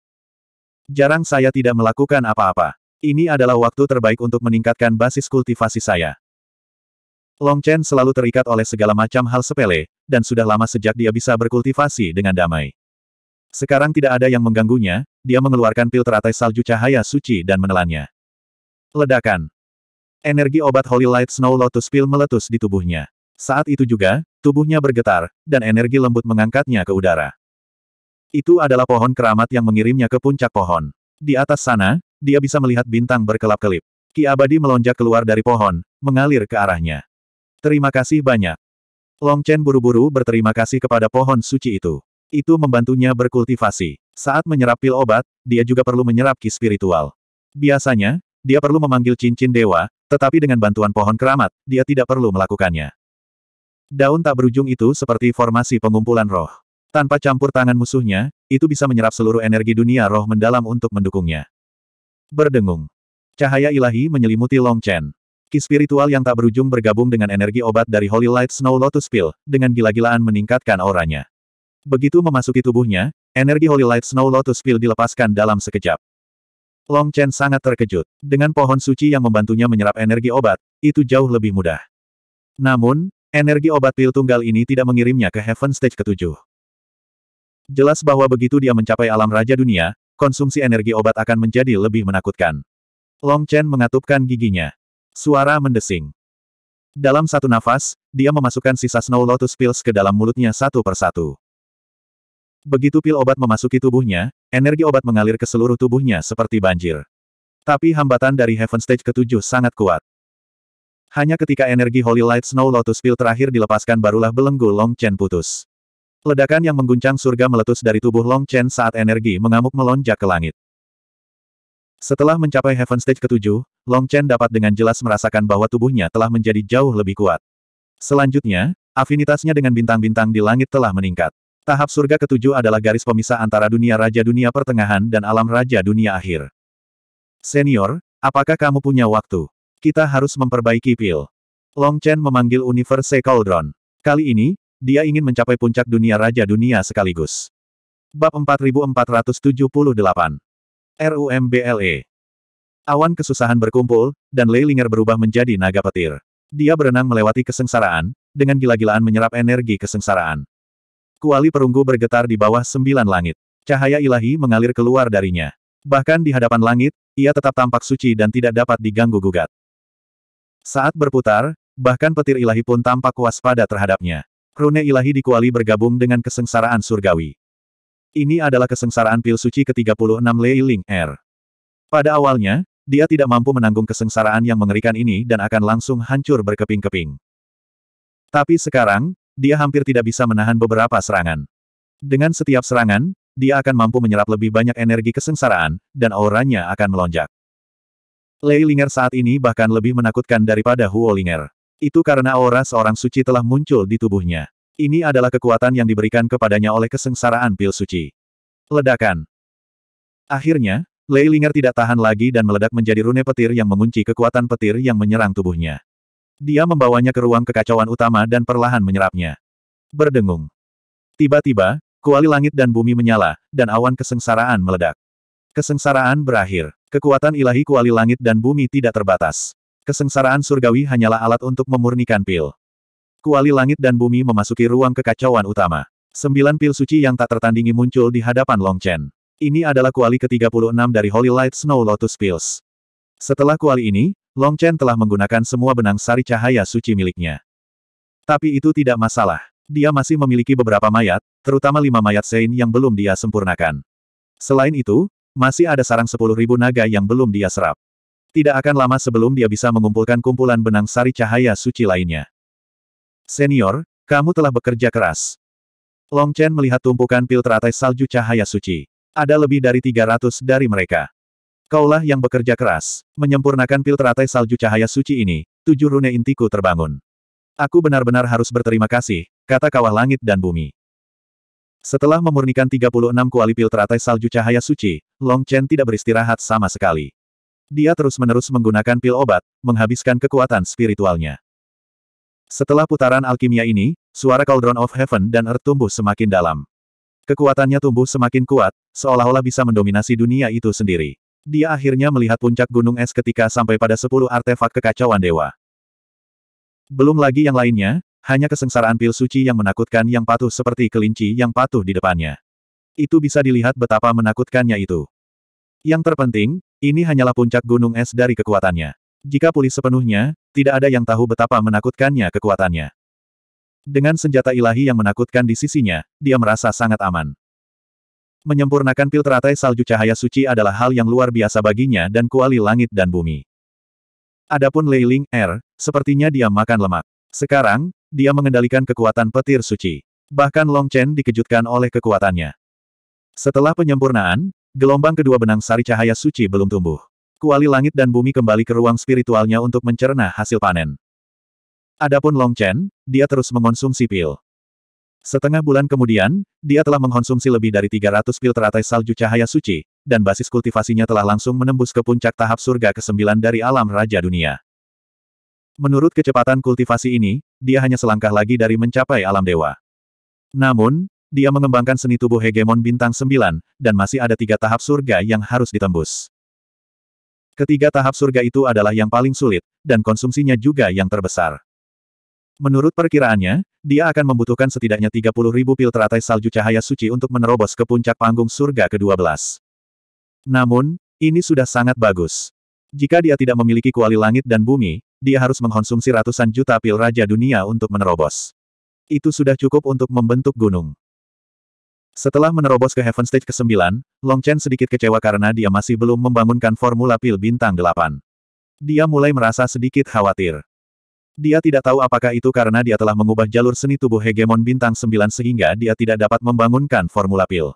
Jarang saya tidak melakukan apa-apa. Ini adalah waktu terbaik untuk meningkatkan basis kultivasi saya. Long Chen selalu terikat oleh segala macam hal sepele, dan sudah lama sejak dia bisa berkultivasi dengan damai. Sekarang tidak ada yang mengganggunya, dia mengeluarkan pil teratai salju cahaya suci dan menelannya. Ledakan. Energi obat Holy Light Snow Lotus Pill meletus di tubuhnya. Saat itu juga, tubuhnya bergetar, dan energi lembut mengangkatnya ke udara. Itu adalah pohon keramat yang mengirimnya ke puncak pohon. Di atas sana, dia bisa melihat bintang berkelap-kelip. Ki abadi melonjak keluar dari pohon, mengalir ke arahnya. Terima kasih banyak. Long Chen buru-buru berterima kasih kepada pohon suci itu. Itu membantunya berkultivasi. Saat menyerap pil obat, dia juga perlu menyerap ki spiritual. Biasanya, dia perlu memanggil cincin dewa, tetapi dengan bantuan pohon keramat, dia tidak perlu melakukannya. Daun tak berujung itu seperti formasi pengumpulan roh. Tanpa campur tangan musuhnya, itu bisa menyerap seluruh energi dunia roh mendalam untuk mendukungnya. Berdengung. Cahaya ilahi menyelimuti Long Chen. Ki spiritual yang tak berujung bergabung dengan energi obat dari Holy Light Snow Lotus Pill, dengan gila-gilaan meningkatkan auranya. Begitu memasuki tubuhnya, energi Holy Light Snow Lotus Pill dilepaskan dalam sekejap. Long Chen sangat terkejut. Dengan pohon suci yang membantunya menyerap energi obat, itu jauh lebih mudah. Namun, energi obat pil tunggal ini tidak mengirimnya ke Heaven Stage ketujuh. Jelas bahwa begitu dia mencapai alam Raja Dunia, konsumsi energi obat akan menjadi lebih menakutkan. Long Chen mengatupkan giginya. Suara mendesing. Dalam satu nafas, dia memasukkan sisa Snow Lotus Pills ke dalam mulutnya satu persatu. Begitu pil obat memasuki tubuhnya, energi obat mengalir ke seluruh tubuhnya seperti banjir. Tapi hambatan dari Heaven Stage ketujuh sangat kuat. Hanya ketika energi Holy Light Snow Lotus pil terakhir dilepaskan barulah belenggu Long Chen putus. Ledakan yang mengguncang surga meletus dari tubuh Long Chen saat energi mengamuk melonjak ke langit. Setelah mencapai Heaven Stage ketujuh, Long Chen dapat dengan jelas merasakan bahwa tubuhnya telah menjadi jauh lebih kuat. Selanjutnya, afinitasnya dengan bintang-bintang di langit telah meningkat. Tahap surga ketujuh adalah garis pemisah antara dunia Raja Dunia Pertengahan dan alam Raja Dunia Akhir. Senior, apakah kamu punya waktu? Kita harus memperbaiki pil. Long Chen memanggil Universe Cauldron. Kali ini, dia ingin mencapai puncak dunia Raja Dunia sekaligus. Bab 4478 RUMBLE Awan kesusahan berkumpul, dan Lei Ling'er berubah menjadi naga petir. Dia berenang melewati kesengsaraan, dengan gila-gilaan menyerap energi kesengsaraan. Kuali perunggu bergetar di bawah sembilan langit. Cahaya ilahi mengalir keluar darinya. Bahkan di hadapan langit, ia tetap tampak suci dan tidak dapat diganggu-gugat. Saat berputar, bahkan petir ilahi pun tampak waspada terhadapnya. Rune ilahi di Kuali bergabung dengan kesengsaraan surgawi. Ini adalah kesengsaraan pil suci ke-36 Lei Ling R. Er. Pada awalnya, dia tidak mampu menanggung kesengsaraan yang mengerikan ini dan akan langsung hancur berkeping-keping. Tapi sekarang, dia hampir tidak bisa menahan beberapa serangan. Dengan setiap serangan, dia akan mampu menyerap lebih banyak energi kesengsaraan, dan auranya akan melonjak. Lei Linger saat ini bahkan lebih menakutkan daripada Huo Linger. Itu karena aura seorang suci telah muncul di tubuhnya. Ini adalah kekuatan yang diberikan kepadanya oleh kesengsaraan pil suci. Ledakan. Akhirnya, Lei Linger tidak tahan lagi dan meledak menjadi rune petir yang mengunci kekuatan petir yang menyerang tubuhnya. Dia membawanya ke ruang kekacauan utama dan perlahan menyerapnya. Berdengung. Tiba-tiba, kuali langit dan bumi menyala, dan awan kesengsaraan meledak. Kesengsaraan berakhir. Kekuatan ilahi kuali langit dan bumi tidak terbatas. Kesengsaraan surgawi hanyalah alat untuk memurnikan pil. Kuali langit dan bumi memasuki ruang kekacauan utama. Sembilan pil suci yang tak tertandingi muncul di hadapan Long Chen. Ini adalah kuali ke-36 dari Holy Light Snow Lotus Pills. Setelah kuali ini, Long Chen telah menggunakan semua benang sari cahaya suci miliknya. Tapi itu tidak masalah. Dia masih memiliki beberapa mayat, terutama lima mayat Sein yang belum dia sempurnakan. Selain itu, masih ada sarang sepuluh ribu naga yang belum dia serap. Tidak akan lama sebelum dia bisa mengumpulkan kumpulan benang sari cahaya suci lainnya. Senior, kamu telah bekerja keras. Long Chen melihat tumpukan pil teratai salju cahaya suci. Ada lebih dari 300 dari mereka. Kaulah yang bekerja keras, menyempurnakan pil teratai salju cahaya suci ini, tujuh rune intiku terbangun. Aku benar-benar harus berterima kasih, kata kawah langit dan bumi. Setelah memurnikan 36 kuali pil teratai salju cahaya suci, Long Chen tidak beristirahat sama sekali. Dia terus-menerus menggunakan pil obat, menghabiskan kekuatan spiritualnya. Setelah putaran alkimia ini, suara Cauldron of Heaven dan Earth tumbuh semakin dalam. Kekuatannya tumbuh semakin kuat, seolah-olah bisa mendominasi dunia itu sendiri. Dia akhirnya melihat puncak gunung es ketika sampai pada sepuluh artefak kekacauan dewa. Belum lagi yang lainnya, hanya kesengsaraan pil suci yang menakutkan yang patuh seperti kelinci yang patuh di depannya. Itu bisa dilihat betapa menakutkannya itu. Yang terpenting, ini hanyalah puncak gunung es dari kekuatannya. Jika pulih sepenuhnya, tidak ada yang tahu betapa menakutkannya kekuatannya. Dengan senjata ilahi yang menakutkan di sisinya, dia merasa sangat aman menyempurnakan pil teratai salju cahaya suci adalah hal yang luar biasa baginya dan kuali langit dan bumi. Adapun Lei Ling Er, sepertinya dia makan lemak. Sekarang, dia mengendalikan kekuatan petir suci. Bahkan Long Chen dikejutkan oleh kekuatannya. Setelah penyempurnaan, gelombang kedua benang sari cahaya suci belum tumbuh. Kuali langit dan bumi kembali ke ruang spiritualnya untuk mencerna hasil panen. Adapun Long Chen, dia terus mengonsumsi pil. Setengah bulan kemudian, dia telah mengkonsumsi lebih dari 300 pil teratai salju cahaya suci, dan basis kultivasinya telah langsung menembus ke puncak tahap surga ke-9 dari alam Raja Dunia. Menurut kecepatan kultivasi ini, dia hanya selangkah lagi dari mencapai alam dewa. Namun, dia mengembangkan seni tubuh hegemon bintang 9, dan masih ada tiga tahap surga yang harus ditembus. Ketiga tahap surga itu adalah yang paling sulit, dan konsumsinya juga yang terbesar. Menurut perkiraannya, dia akan membutuhkan setidaknya 30.000 pil teratai salju cahaya suci untuk menerobos ke puncak panggung surga ke-12. Namun, ini sudah sangat bagus. Jika dia tidak memiliki kuali langit dan bumi, dia harus mengkonsumsi ratusan juta pil Raja Dunia untuk menerobos. Itu sudah cukup untuk membentuk gunung. Setelah menerobos ke Heaven Stage ke-9, Long Chen sedikit kecewa karena dia masih belum membangunkan formula pil bintang 8. Dia mulai merasa sedikit khawatir. Dia tidak tahu apakah itu karena dia telah mengubah jalur seni tubuh hegemon bintang 9 sehingga dia tidak dapat membangunkan formula pil.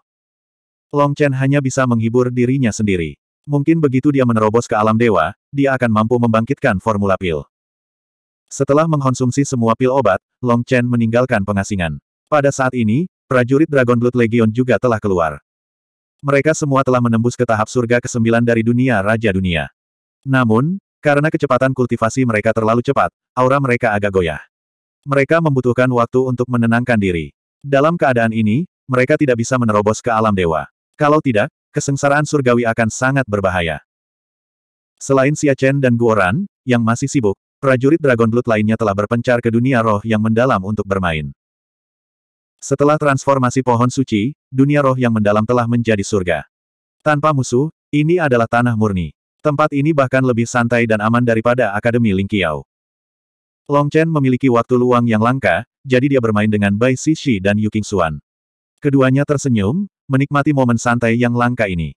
Long Chen hanya bisa menghibur dirinya sendiri. Mungkin begitu dia menerobos ke alam dewa, dia akan mampu membangkitkan formula pil. Setelah mengkonsumsi semua pil obat, Long Chen meninggalkan pengasingan. Pada saat ini, prajurit Dragon Blood Legion juga telah keluar. Mereka semua telah menembus ke tahap surga ke-9 dari dunia Raja Dunia. Namun, karena kecepatan kultivasi mereka terlalu cepat, aura mereka agak goyah. Mereka membutuhkan waktu untuk menenangkan diri. Dalam keadaan ini, mereka tidak bisa menerobos ke alam dewa. Kalau tidak, kesengsaraan surgawi akan sangat berbahaya. Selain Xia Chen dan Guoran, yang masih sibuk, prajurit Dragon Blood lainnya telah berpencar ke dunia roh yang mendalam untuk bermain. Setelah transformasi pohon suci, dunia roh yang mendalam telah menjadi surga. Tanpa musuh, ini adalah tanah murni. Tempat ini bahkan lebih santai dan aman daripada Akademi Lingqiao. Long Chen memiliki waktu luang yang langka, jadi dia bermain dengan Bai Shishi dan Yu Xuan. Keduanya tersenyum, menikmati momen santai yang langka ini.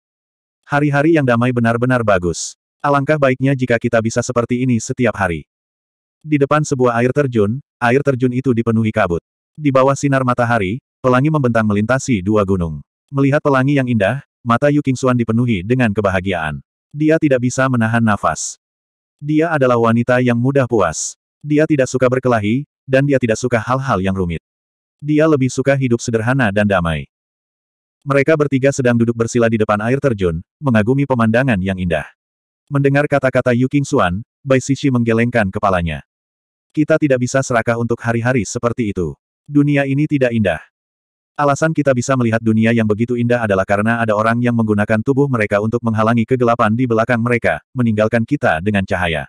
Hari-hari yang damai benar-benar bagus. Alangkah baiknya jika kita bisa seperti ini setiap hari. Di depan sebuah air terjun, air terjun itu dipenuhi kabut. Di bawah sinar matahari, pelangi membentang melintasi dua gunung. Melihat pelangi yang indah, mata Yu Xuan dipenuhi dengan kebahagiaan. Dia tidak bisa menahan nafas. Dia adalah wanita yang mudah puas. Dia tidak suka berkelahi, dan dia tidak suka hal-hal yang rumit. Dia lebih suka hidup sederhana dan damai. Mereka bertiga sedang duduk bersila di depan air terjun, mengagumi pemandangan yang indah. Mendengar kata-kata Yu King Xuan, Bai Sishi menggelengkan kepalanya. Kita tidak bisa serakah untuk hari-hari seperti itu. Dunia ini tidak indah. Alasan kita bisa melihat dunia yang begitu indah adalah karena ada orang yang menggunakan tubuh mereka untuk menghalangi kegelapan di belakang mereka, meninggalkan kita dengan cahaya.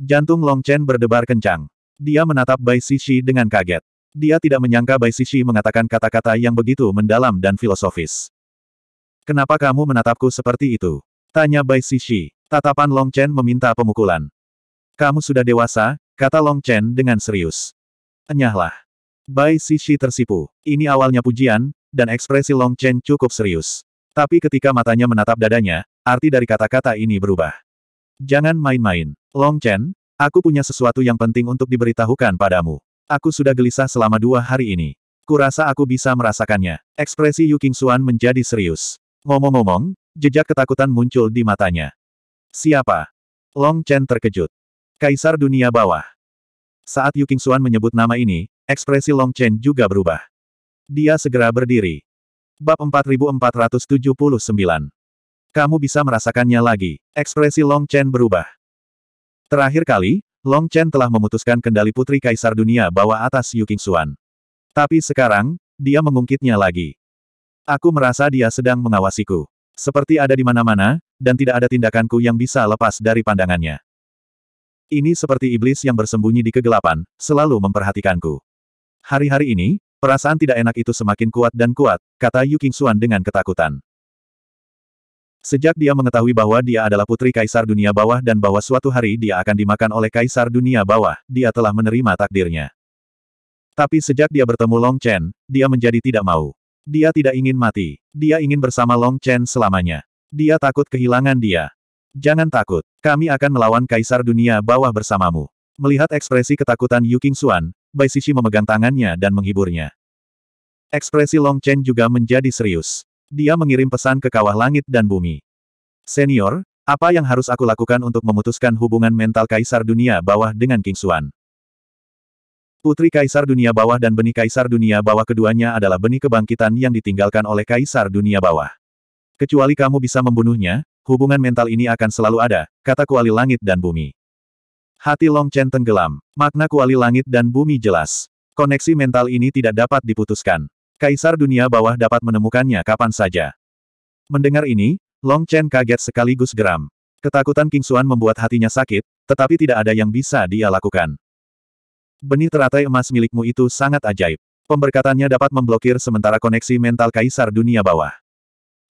Jantung Long Chen berdebar kencang. Dia menatap Bai Sisi dengan kaget. Dia tidak menyangka Bai Sisi mengatakan kata-kata yang begitu mendalam dan filosofis. Kenapa kamu menatapku seperti itu? Tanya Bai Sisi. Tatapan Long Chen meminta pemukulan. Kamu sudah dewasa, kata Long Chen dengan serius. Enyahlah. Bai Sishi tersipu. Ini awalnya pujian, dan ekspresi Long Chen cukup serius. Tapi ketika matanya menatap dadanya, arti dari kata-kata ini berubah. Jangan main-main. Long Chen, aku punya sesuatu yang penting untuk diberitahukan padamu. Aku sudah gelisah selama dua hari ini. Kurasa aku bisa merasakannya. Ekspresi Yu Xuan menjadi serius. Ngomong-ngomong, jejak ketakutan muncul di matanya. Siapa? Long Chen terkejut. Kaisar Dunia Bawah. Saat Yu Xuan menyebut nama ini, Ekspresi Long Chen juga berubah. Dia segera berdiri. Bab 4479. Kamu bisa merasakannya lagi. Ekspresi Long Chen berubah. Terakhir kali, Long Chen telah memutuskan kendali Putri Kaisar Dunia bawah atas Yu King Xuan. Tapi sekarang, dia mengungkitnya lagi. Aku merasa dia sedang mengawasiku. Seperti ada di mana-mana, dan tidak ada tindakanku yang bisa lepas dari pandangannya. Ini seperti iblis yang bersembunyi di kegelapan, selalu memperhatikanku. Hari-hari ini, perasaan tidak enak itu semakin kuat dan kuat, kata Yu King Xuan dengan ketakutan. Sejak dia mengetahui bahwa dia adalah putri kaisar dunia bawah dan bahwa suatu hari dia akan dimakan oleh kaisar dunia bawah, dia telah menerima takdirnya. Tapi sejak dia bertemu Long Chen, dia menjadi tidak mau. Dia tidak ingin mati. Dia ingin bersama Long Chen selamanya. Dia takut kehilangan dia. Jangan takut, kami akan melawan kaisar dunia bawah bersamamu. Melihat ekspresi ketakutan Yu King Xuan, Bai Sishi memegang tangannya dan menghiburnya. Ekspresi Long Chen juga menjadi serius. Dia mengirim pesan ke kawah langit dan bumi. Senior, apa yang harus aku lakukan untuk memutuskan hubungan mental Kaisar Dunia Bawah dengan King Xuan? Putri Kaisar Dunia Bawah dan benih Kaisar Dunia Bawah keduanya adalah benih kebangkitan yang ditinggalkan oleh Kaisar Dunia Bawah. Kecuali kamu bisa membunuhnya, hubungan mental ini akan selalu ada, kata kuali langit dan bumi. Hati Long Chen tenggelam. Makna kuali langit dan bumi jelas. Koneksi mental ini tidak dapat diputuskan. Kaisar dunia bawah dapat menemukannya kapan saja. Mendengar ini, Long Chen kaget sekaligus geram. Ketakutan King Xuan membuat hatinya sakit, tetapi tidak ada yang bisa dia lakukan. Benih teratai emas milikmu itu sangat ajaib. Pemberkatannya dapat memblokir sementara koneksi mental Kaisar dunia bawah.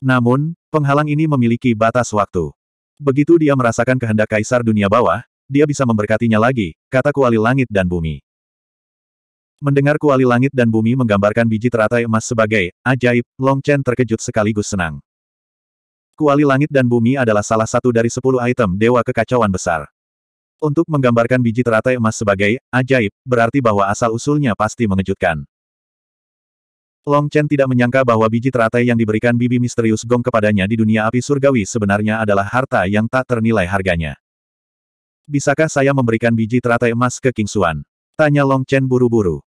Namun, penghalang ini memiliki batas waktu. Begitu dia merasakan kehendak Kaisar dunia bawah, dia bisa memberkatinya lagi, kata kuali langit dan bumi. Mendengar kuali langit dan bumi menggambarkan biji teratai emas sebagai ajaib, Long Chen terkejut sekaligus senang. Kuali langit dan bumi adalah salah satu dari sepuluh item dewa kekacauan besar. Untuk menggambarkan biji teratai emas sebagai ajaib, berarti bahwa asal-usulnya pasti mengejutkan. Long Chen tidak menyangka bahwa biji teratai yang diberikan bibi misterius Gong kepadanya di dunia api surgawi sebenarnya adalah harta yang tak ternilai harganya. Bisakah saya memberikan biji teratai emas ke King Xuan? Tanya Long Chen buru-buru.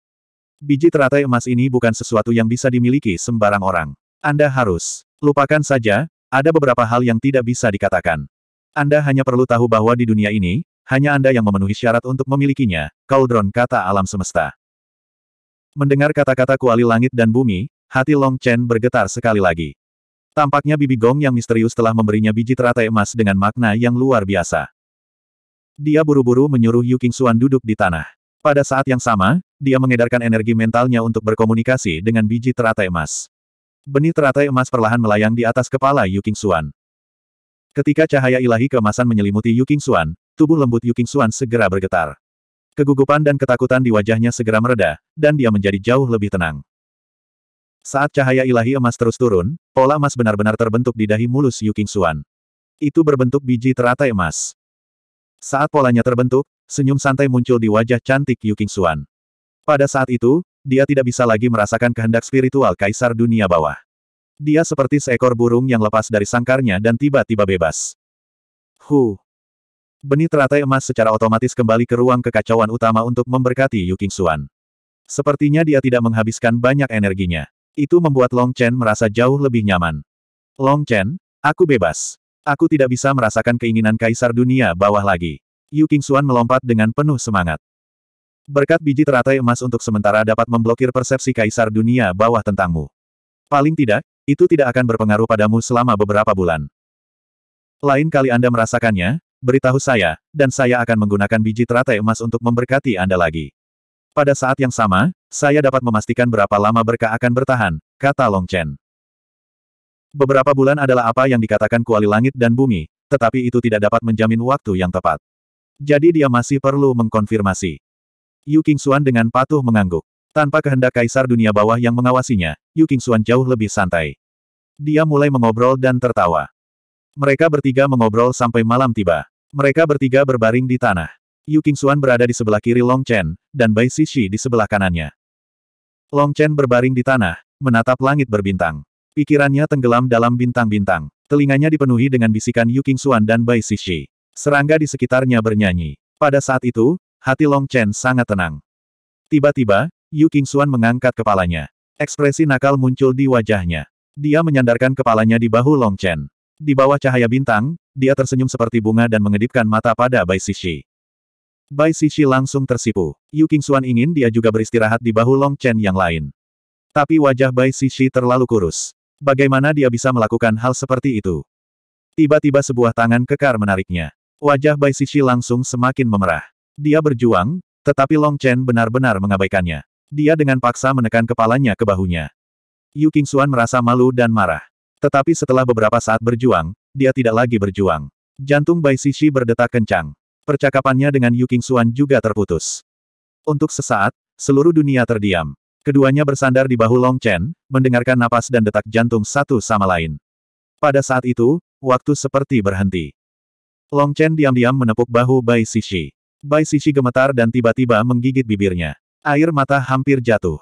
Biji teratai emas ini bukan sesuatu yang bisa dimiliki sembarang orang. Anda harus lupakan saja, ada beberapa hal yang tidak bisa dikatakan. Anda hanya perlu tahu bahwa di dunia ini, hanya Anda yang memenuhi syarat untuk memilikinya, Cauldron kata alam semesta. Mendengar kata-kata kuali langit dan bumi, hati Long Chen bergetar sekali lagi. Tampaknya Bibi Gong yang misterius telah memberinya biji teratai emas dengan makna yang luar biasa. Dia buru-buru menyuruh Yu Xuan duduk di tanah. Pada saat yang sama, dia mengedarkan energi mentalnya untuk berkomunikasi dengan biji teratai emas. Benih teratai emas perlahan melayang di atas kepala Yu Xuan. Ketika cahaya ilahi keemasan menyelimuti Yu Xuan, tubuh lembut Yu Xuan segera bergetar. Kegugupan dan ketakutan di wajahnya segera mereda, dan dia menjadi jauh lebih tenang. Saat cahaya ilahi emas terus turun, pola emas benar-benar terbentuk di dahi mulus Yu Xuan. Itu berbentuk biji teratai emas. Saat polanya terbentuk, senyum santai muncul di wajah cantik Yu Qingxuan. Pada saat itu, dia tidak bisa lagi merasakan kehendak spiritual kaisar dunia bawah. Dia seperti seekor burung yang lepas dari sangkarnya dan tiba-tiba bebas. Hu. Benih teratai emas secara otomatis kembali ke ruang kekacauan utama untuk memberkati Yu Qingxuan. Sepertinya dia tidak menghabiskan banyak energinya. Itu membuat Long Chen merasa jauh lebih nyaman. Long Chen, aku bebas. Aku tidak bisa merasakan keinginan kaisar dunia bawah lagi. Yu Qingxuan melompat dengan penuh semangat. Berkat biji teratai emas untuk sementara dapat memblokir persepsi kaisar dunia bawah tentangmu. Paling tidak, itu tidak akan berpengaruh padamu selama beberapa bulan. Lain kali Anda merasakannya, beritahu saya, dan saya akan menggunakan biji teratai emas untuk memberkati Anda lagi. Pada saat yang sama, saya dapat memastikan berapa lama berkah akan bertahan, kata Long Chen. Beberapa bulan adalah apa yang dikatakan kuali langit dan bumi, tetapi itu tidak dapat menjamin waktu yang tepat. Jadi dia masih perlu mengkonfirmasi. Yu Qingxuan dengan patuh mengangguk. Tanpa kehendak kaisar dunia bawah yang mengawasinya, Yu Qingxuan jauh lebih santai. Dia mulai mengobrol dan tertawa. Mereka bertiga mengobrol sampai malam tiba. Mereka bertiga berbaring di tanah. Yu Qingxuan berada di sebelah kiri Long Chen, dan Bai Xixi di sebelah kanannya. Long Chen berbaring di tanah, menatap langit berbintang. Pikirannya tenggelam dalam bintang-bintang. Telinganya dipenuhi dengan bisikan Yu Xuan dan Bai Sisi. Serangga di sekitarnya bernyanyi. Pada saat itu, hati Long Chen sangat tenang. Tiba-tiba, Yu Xuan mengangkat kepalanya. Ekspresi nakal muncul di wajahnya. Dia menyandarkan kepalanya di bahu Long Chen. Di bawah cahaya bintang, dia tersenyum seperti bunga dan mengedipkan mata pada Bai Sisi. Bai Sisi langsung tersipu. Yu Xuan ingin dia juga beristirahat di bahu Long Chen yang lain. Tapi wajah Bai Sisi terlalu kurus. Bagaimana dia bisa melakukan hal seperti itu? Tiba-tiba sebuah tangan kekar menariknya. Wajah Bai Sishi langsung semakin memerah. Dia berjuang, tetapi Long Chen benar-benar mengabaikannya. Dia dengan paksa menekan kepalanya ke bahunya. Yu Qingxuan merasa malu dan marah. Tetapi setelah beberapa saat berjuang, dia tidak lagi berjuang. Jantung Bai Sishi berdetak kencang. Percakapannya dengan Yu Qingxuan juga terputus. Untuk sesaat, seluruh dunia terdiam. Keduanya bersandar di bahu Long Chen, mendengarkan napas dan detak jantung satu sama lain. Pada saat itu, waktu seperti berhenti. Long Chen diam-diam menepuk bahu Bai Sisi. Bai Sisi gemetar dan tiba-tiba menggigit bibirnya. Air mata hampir jatuh.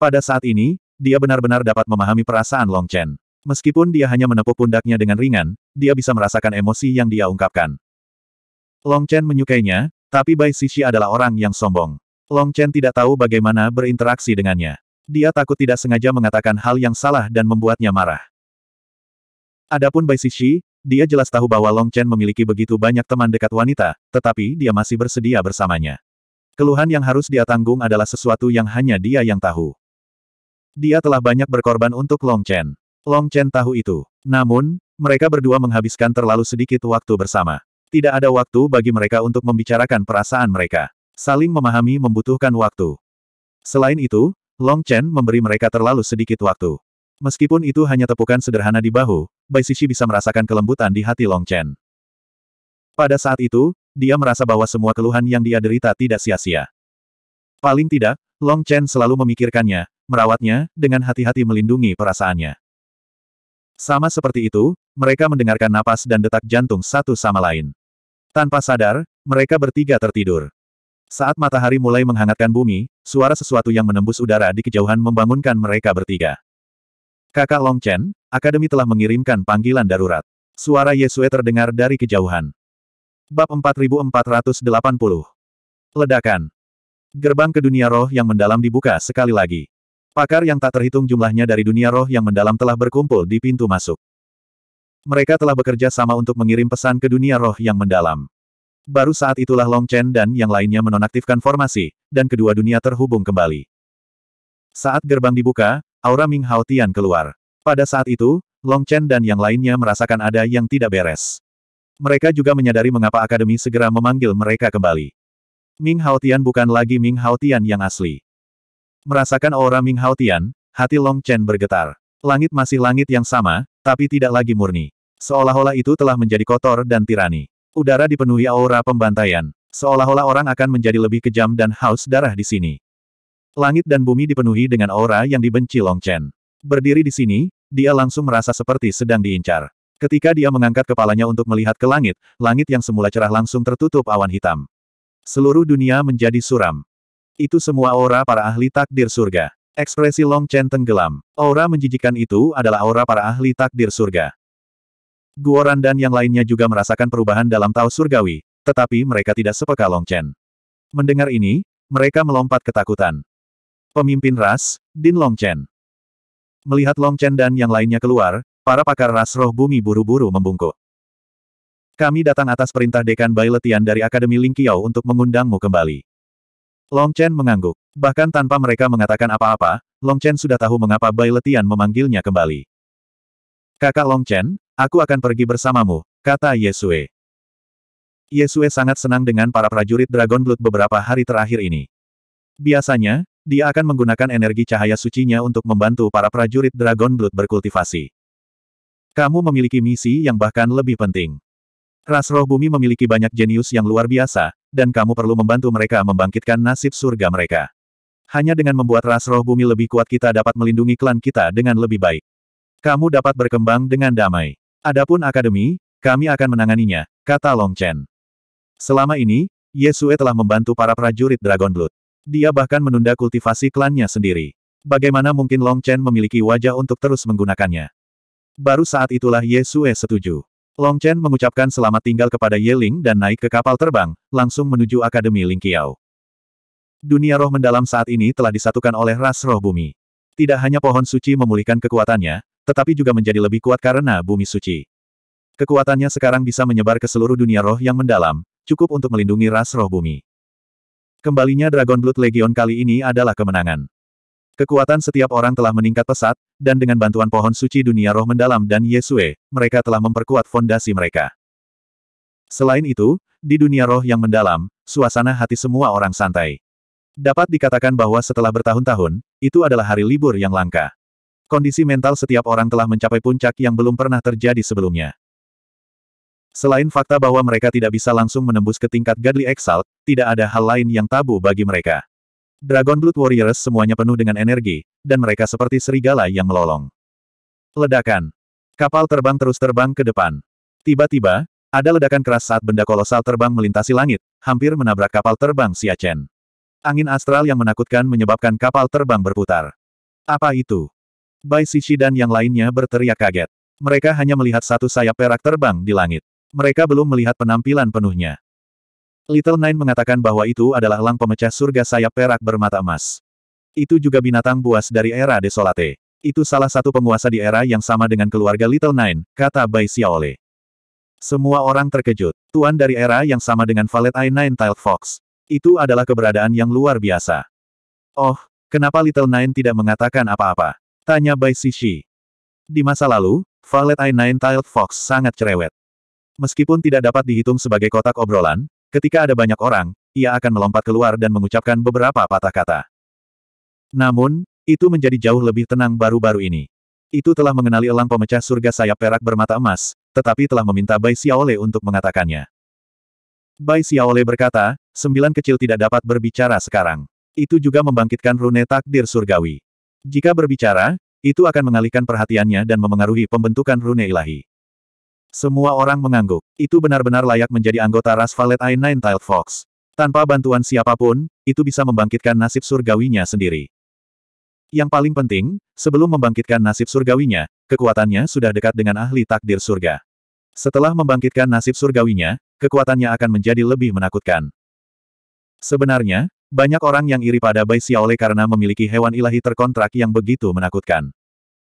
Pada saat ini, dia benar-benar dapat memahami perasaan Long Chen. Meskipun dia hanya menepuk pundaknya dengan ringan, dia bisa merasakan emosi yang dia ungkapkan. Long Chen menyukainya, tapi Bai Sisi adalah orang yang sombong. Long Chen tidak tahu bagaimana berinteraksi dengannya. Dia takut tidak sengaja mengatakan hal yang salah dan membuatnya marah. Adapun Bai Xixi, dia jelas tahu bahwa Long Chen memiliki begitu banyak teman dekat wanita, tetapi dia masih bersedia bersamanya. Keluhan yang harus dia tanggung adalah sesuatu yang hanya dia yang tahu. Dia telah banyak berkorban untuk Long Chen. Long Chen tahu itu. Namun, mereka berdua menghabiskan terlalu sedikit waktu bersama. Tidak ada waktu bagi mereka untuk membicarakan perasaan mereka. Saling memahami membutuhkan waktu. Selain itu, Long Chen memberi mereka terlalu sedikit waktu. Meskipun itu hanya tepukan sederhana di bahu, Bai Sisi bisa merasakan kelembutan di hati Long Chen. Pada saat itu, dia merasa bahwa semua keluhan yang dia derita tidak sia-sia. Paling tidak, Long Chen selalu memikirkannya, merawatnya, dengan hati-hati melindungi perasaannya. Sama seperti itu, mereka mendengarkan napas dan detak jantung satu sama lain. Tanpa sadar, mereka bertiga tertidur. Saat matahari mulai menghangatkan bumi, suara sesuatu yang menembus udara di kejauhan membangunkan mereka bertiga. Kakak Long Chen, Akademi telah mengirimkan panggilan darurat. Suara Yesue terdengar dari kejauhan. Bab 4480 Ledakan Gerbang ke dunia roh yang mendalam dibuka sekali lagi. Pakar yang tak terhitung jumlahnya dari dunia roh yang mendalam telah berkumpul di pintu masuk. Mereka telah bekerja sama untuk mengirim pesan ke dunia roh yang mendalam. Baru saat itulah Long Chen dan yang lainnya menonaktifkan formasi, dan kedua dunia terhubung kembali. Saat gerbang dibuka, aura Ming Hao Tian keluar. Pada saat itu, Long Chen dan yang lainnya merasakan ada yang tidak beres. Mereka juga menyadari mengapa Akademi segera memanggil mereka kembali. Ming Hao Tian bukan lagi Ming Hao Tian yang asli. Merasakan aura Ming Hao Tian, hati Long Chen bergetar. Langit masih langit yang sama, tapi tidak lagi murni. Seolah-olah itu telah menjadi kotor dan tirani. Udara dipenuhi aura pembantaian. Seolah-olah orang akan menjadi lebih kejam dan haus darah di sini. Langit dan bumi dipenuhi dengan aura yang dibenci Long Chen. Berdiri di sini, dia langsung merasa seperti sedang diincar. Ketika dia mengangkat kepalanya untuk melihat ke langit, langit yang semula cerah langsung tertutup awan hitam. Seluruh dunia menjadi suram. Itu semua aura para ahli takdir surga. Ekspresi Long Chen tenggelam. Aura menjijikan itu adalah aura para ahli takdir surga. Guoran dan yang lainnya juga merasakan perubahan dalam Tao Surgawi, tetapi mereka tidak sepeka Long Chen. Mendengar ini, mereka melompat ketakutan. Pemimpin ras, Din Long Chen. Melihat Long Chen dan yang lainnya keluar, para pakar ras roh bumi buru-buru membungkuk. Kami datang atas perintah Dekan Bai Letian dari Akademi Ling Lingqiao untuk mengundangmu kembali. Long Chen mengangguk. Bahkan tanpa mereka mengatakan apa-apa, Long Chen sudah tahu mengapa Bai Letian memanggilnya kembali. Kakak Long Chen, Aku akan pergi bersamamu, kata Yesue. Yesue sangat senang dengan para prajurit Dragon Blood beberapa hari terakhir ini. Biasanya, dia akan menggunakan energi cahaya sucinya untuk membantu para prajurit Dragon Blood berkultivasi. Kamu memiliki misi yang bahkan lebih penting. Ras roh bumi memiliki banyak jenius yang luar biasa, dan kamu perlu membantu mereka membangkitkan nasib surga mereka. Hanya dengan membuat ras roh bumi lebih kuat kita dapat melindungi klan kita dengan lebih baik. Kamu dapat berkembang dengan damai. Adapun akademi, kami akan menanganinya, kata Long Chen. Selama ini, Yesue telah membantu para prajurit Dragon Blood. Dia bahkan menunda kultivasi klannya sendiri. Bagaimana mungkin Long Chen memiliki wajah untuk terus menggunakannya? Baru saat itulah Yesue setuju. Long Chen mengucapkan selamat tinggal kepada Ye Ling dan naik ke kapal terbang, langsung menuju Akademi Ling Lingqiao. Dunia roh mendalam saat ini telah disatukan oleh ras roh bumi. Tidak hanya pohon suci memulihkan kekuatannya, tetapi juga menjadi lebih kuat karena bumi suci. Kekuatannya sekarang bisa menyebar ke seluruh dunia roh yang mendalam, cukup untuk melindungi ras roh bumi. Kembalinya Dragon Blood Legion kali ini adalah kemenangan. Kekuatan setiap orang telah meningkat pesat, dan dengan bantuan pohon suci dunia roh mendalam dan Yesue, mereka telah memperkuat fondasi mereka. Selain itu, di dunia roh yang mendalam, suasana hati semua orang santai. Dapat dikatakan bahwa setelah bertahun-tahun, itu adalah hari libur yang langka. Kondisi mental setiap orang telah mencapai puncak yang belum pernah terjadi sebelumnya. Selain fakta bahwa mereka tidak bisa langsung menembus ke tingkat Godly Exalt, tidak ada hal lain yang tabu bagi mereka. Dragon Blood Warriors semuanya penuh dengan energi, dan mereka seperti serigala yang melolong. Ledakan. Kapal terbang terus terbang ke depan. Tiba-tiba, ada ledakan keras saat benda kolosal terbang melintasi langit, hampir menabrak kapal terbang Siachen. Angin astral yang menakutkan menyebabkan kapal terbang berputar. Apa itu? Bai Sishi dan yang lainnya berteriak kaget. Mereka hanya melihat satu sayap perak terbang di langit. Mereka belum melihat penampilan penuhnya. Little Nine mengatakan bahwa itu adalah Lang pemecah surga sayap perak bermata emas. Itu juga binatang buas dari era Desolate. Itu salah satu penguasa di era yang sama dengan keluarga Little Nine, kata Bai Xiaole. Semua orang terkejut. Tuan dari era yang sama dengan Valet i Nine Tiled Fox. Itu adalah keberadaan yang luar biasa. Oh, kenapa Little Nine tidak mengatakan apa-apa? Tanya Bai Sishi. Di masa lalu, Valet I9 Tiled Fox sangat cerewet. Meskipun tidak dapat dihitung sebagai kotak obrolan, ketika ada banyak orang, ia akan melompat keluar dan mengucapkan beberapa patah kata. Namun, itu menjadi jauh lebih tenang baru-baru ini. Itu telah mengenali elang pemecah surga sayap perak bermata emas, tetapi telah meminta Bai Xiaole untuk mengatakannya. Bai Xiaole berkata, sembilan kecil tidak dapat berbicara sekarang. Itu juga membangkitkan rune takdir surgawi. Jika berbicara, itu akan mengalihkan perhatiannya dan memengaruhi pembentukan rune ilahi. Semua orang mengangguk. Itu benar-benar layak menjadi anggota ras Valet I-9 Tiled Fox. Tanpa bantuan siapapun, itu bisa membangkitkan nasib surgawinya sendiri. Yang paling penting, sebelum membangkitkan nasib surgawinya, kekuatannya sudah dekat dengan ahli takdir surga. Setelah membangkitkan nasib surgawinya, kekuatannya akan menjadi lebih menakutkan. Sebenarnya, banyak orang yang iri pada Bai Xiaole karena memiliki hewan ilahi terkontrak yang begitu menakutkan.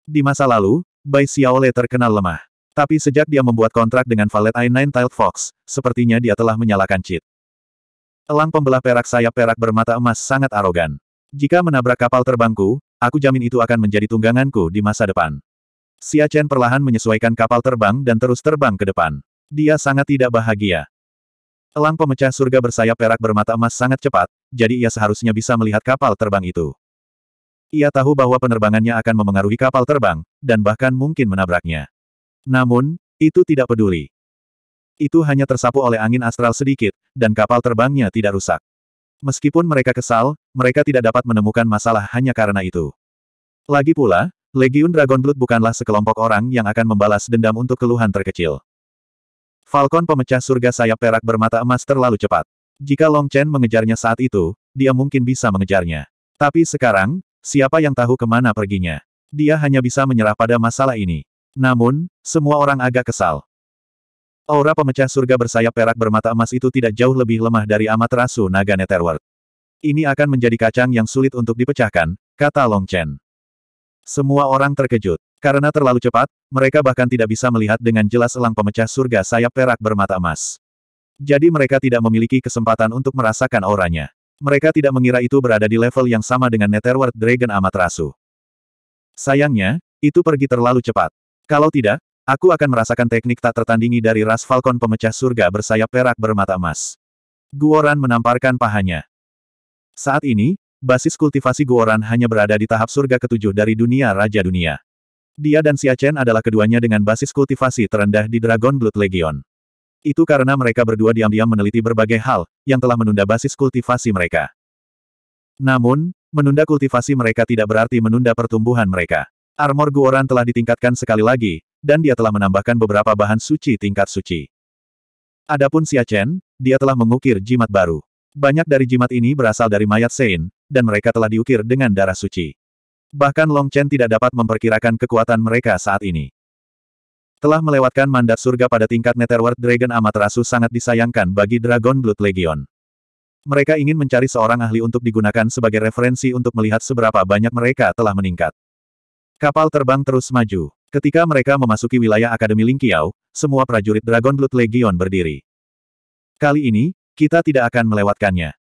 Di masa lalu, Bai Xiaole terkenal lemah. Tapi sejak dia membuat kontrak dengan Valet Eye Nine-Tailed Fox, sepertinya dia telah menyalakan cheat. Elang pembelah perak sayap perak bermata emas sangat arogan. Jika menabrak kapal terbangku, aku jamin itu akan menjadi tungganganku di masa depan. Xia Chen perlahan menyesuaikan kapal terbang dan terus terbang ke depan. Dia sangat tidak bahagia. Elang pemecah surga bersayap perak bermata emas sangat cepat, jadi ia seharusnya bisa melihat kapal terbang itu. Ia tahu bahwa penerbangannya akan memengaruhi kapal terbang, dan bahkan mungkin menabraknya. Namun, itu tidak peduli. Itu hanya tersapu oleh angin astral sedikit, dan kapal terbangnya tidak rusak. Meskipun mereka kesal, mereka tidak dapat menemukan masalah hanya karena itu. Lagi pula, Legiun Dragon Blood bukanlah sekelompok orang yang akan membalas dendam untuk keluhan terkecil. Falcon pemecah surga sayap perak bermata emas terlalu cepat. Jika Long Chen mengejarnya saat itu, dia mungkin bisa mengejarnya. Tapi sekarang, siapa yang tahu kemana perginya? Dia hanya bisa menyerah pada masalah ini. Namun, semua orang agak kesal. Aura pemecah surga bersayap perak bermata emas itu tidak jauh lebih lemah dari Amaterasu Naga Netherworld. Ini akan menjadi kacang yang sulit untuk dipecahkan, kata Long Chen. Semua orang terkejut. Karena terlalu cepat, mereka bahkan tidak bisa melihat dengan jelas elang pemecah surga sayap perak bermata emas. Jadi mereka tidak memiliki kesempatan untuk merasakan auranya. Mereka tidak mengira itu berada di level yang sama dengan Netherworld Dragon Amaterasu. Sayangnya, itu pergi terlalu cepat. Kalau tidak, aku akan merasakan teknik tak tertandingi dari ras Falcon pemecah surga bersayap perak bermata emas. Guoran menamparkan pahanya. Saat ini, basis kultivasi Guoran hanya berada di tahap surga ketujuh dari dunia Raja Dunia. Dia dan Chen adalah keduanya dengan basis kultivasi terendah di Dragon Blood Legion. Itu karena mereka berdua diam-diam meneliti berbagai hal, yang telah menunda basis kultivasi mereka. Namun, menunda kultivasi mereka tidak berarti menunda pertumbuhan mereka. Armor Guoran telah ditingkatkan sekali lagi, dan dia telah menambahkan beberapa bahan suci tingkat suci. Adapun Chen, dia telah mengukir jimat baru. Banyak dari jimat ini berasal dari mayat Sein, dan mereka telah diukir dengan darah suci. Bahkan Long Chen tidak dapat memperkirakan kekuatan mereka saat ini. Telah melewatkan mandat surga pada tingkat Netherworld Dragon Amaterasu sangat disayangkan bagi Dragon Blood Legion. Mereka ingin mencari seorang ahli untuk digunakan sebagai referensi untuk melihat seberapa banyak mereka telah meningkat. Kapal terbang terus maju. Ketika mereka memasuki wilayah Akademi Lingqiao, semua prajurit Dragon Blood Legion berdiri. Kali ini, kita tidak akan melewatkannya.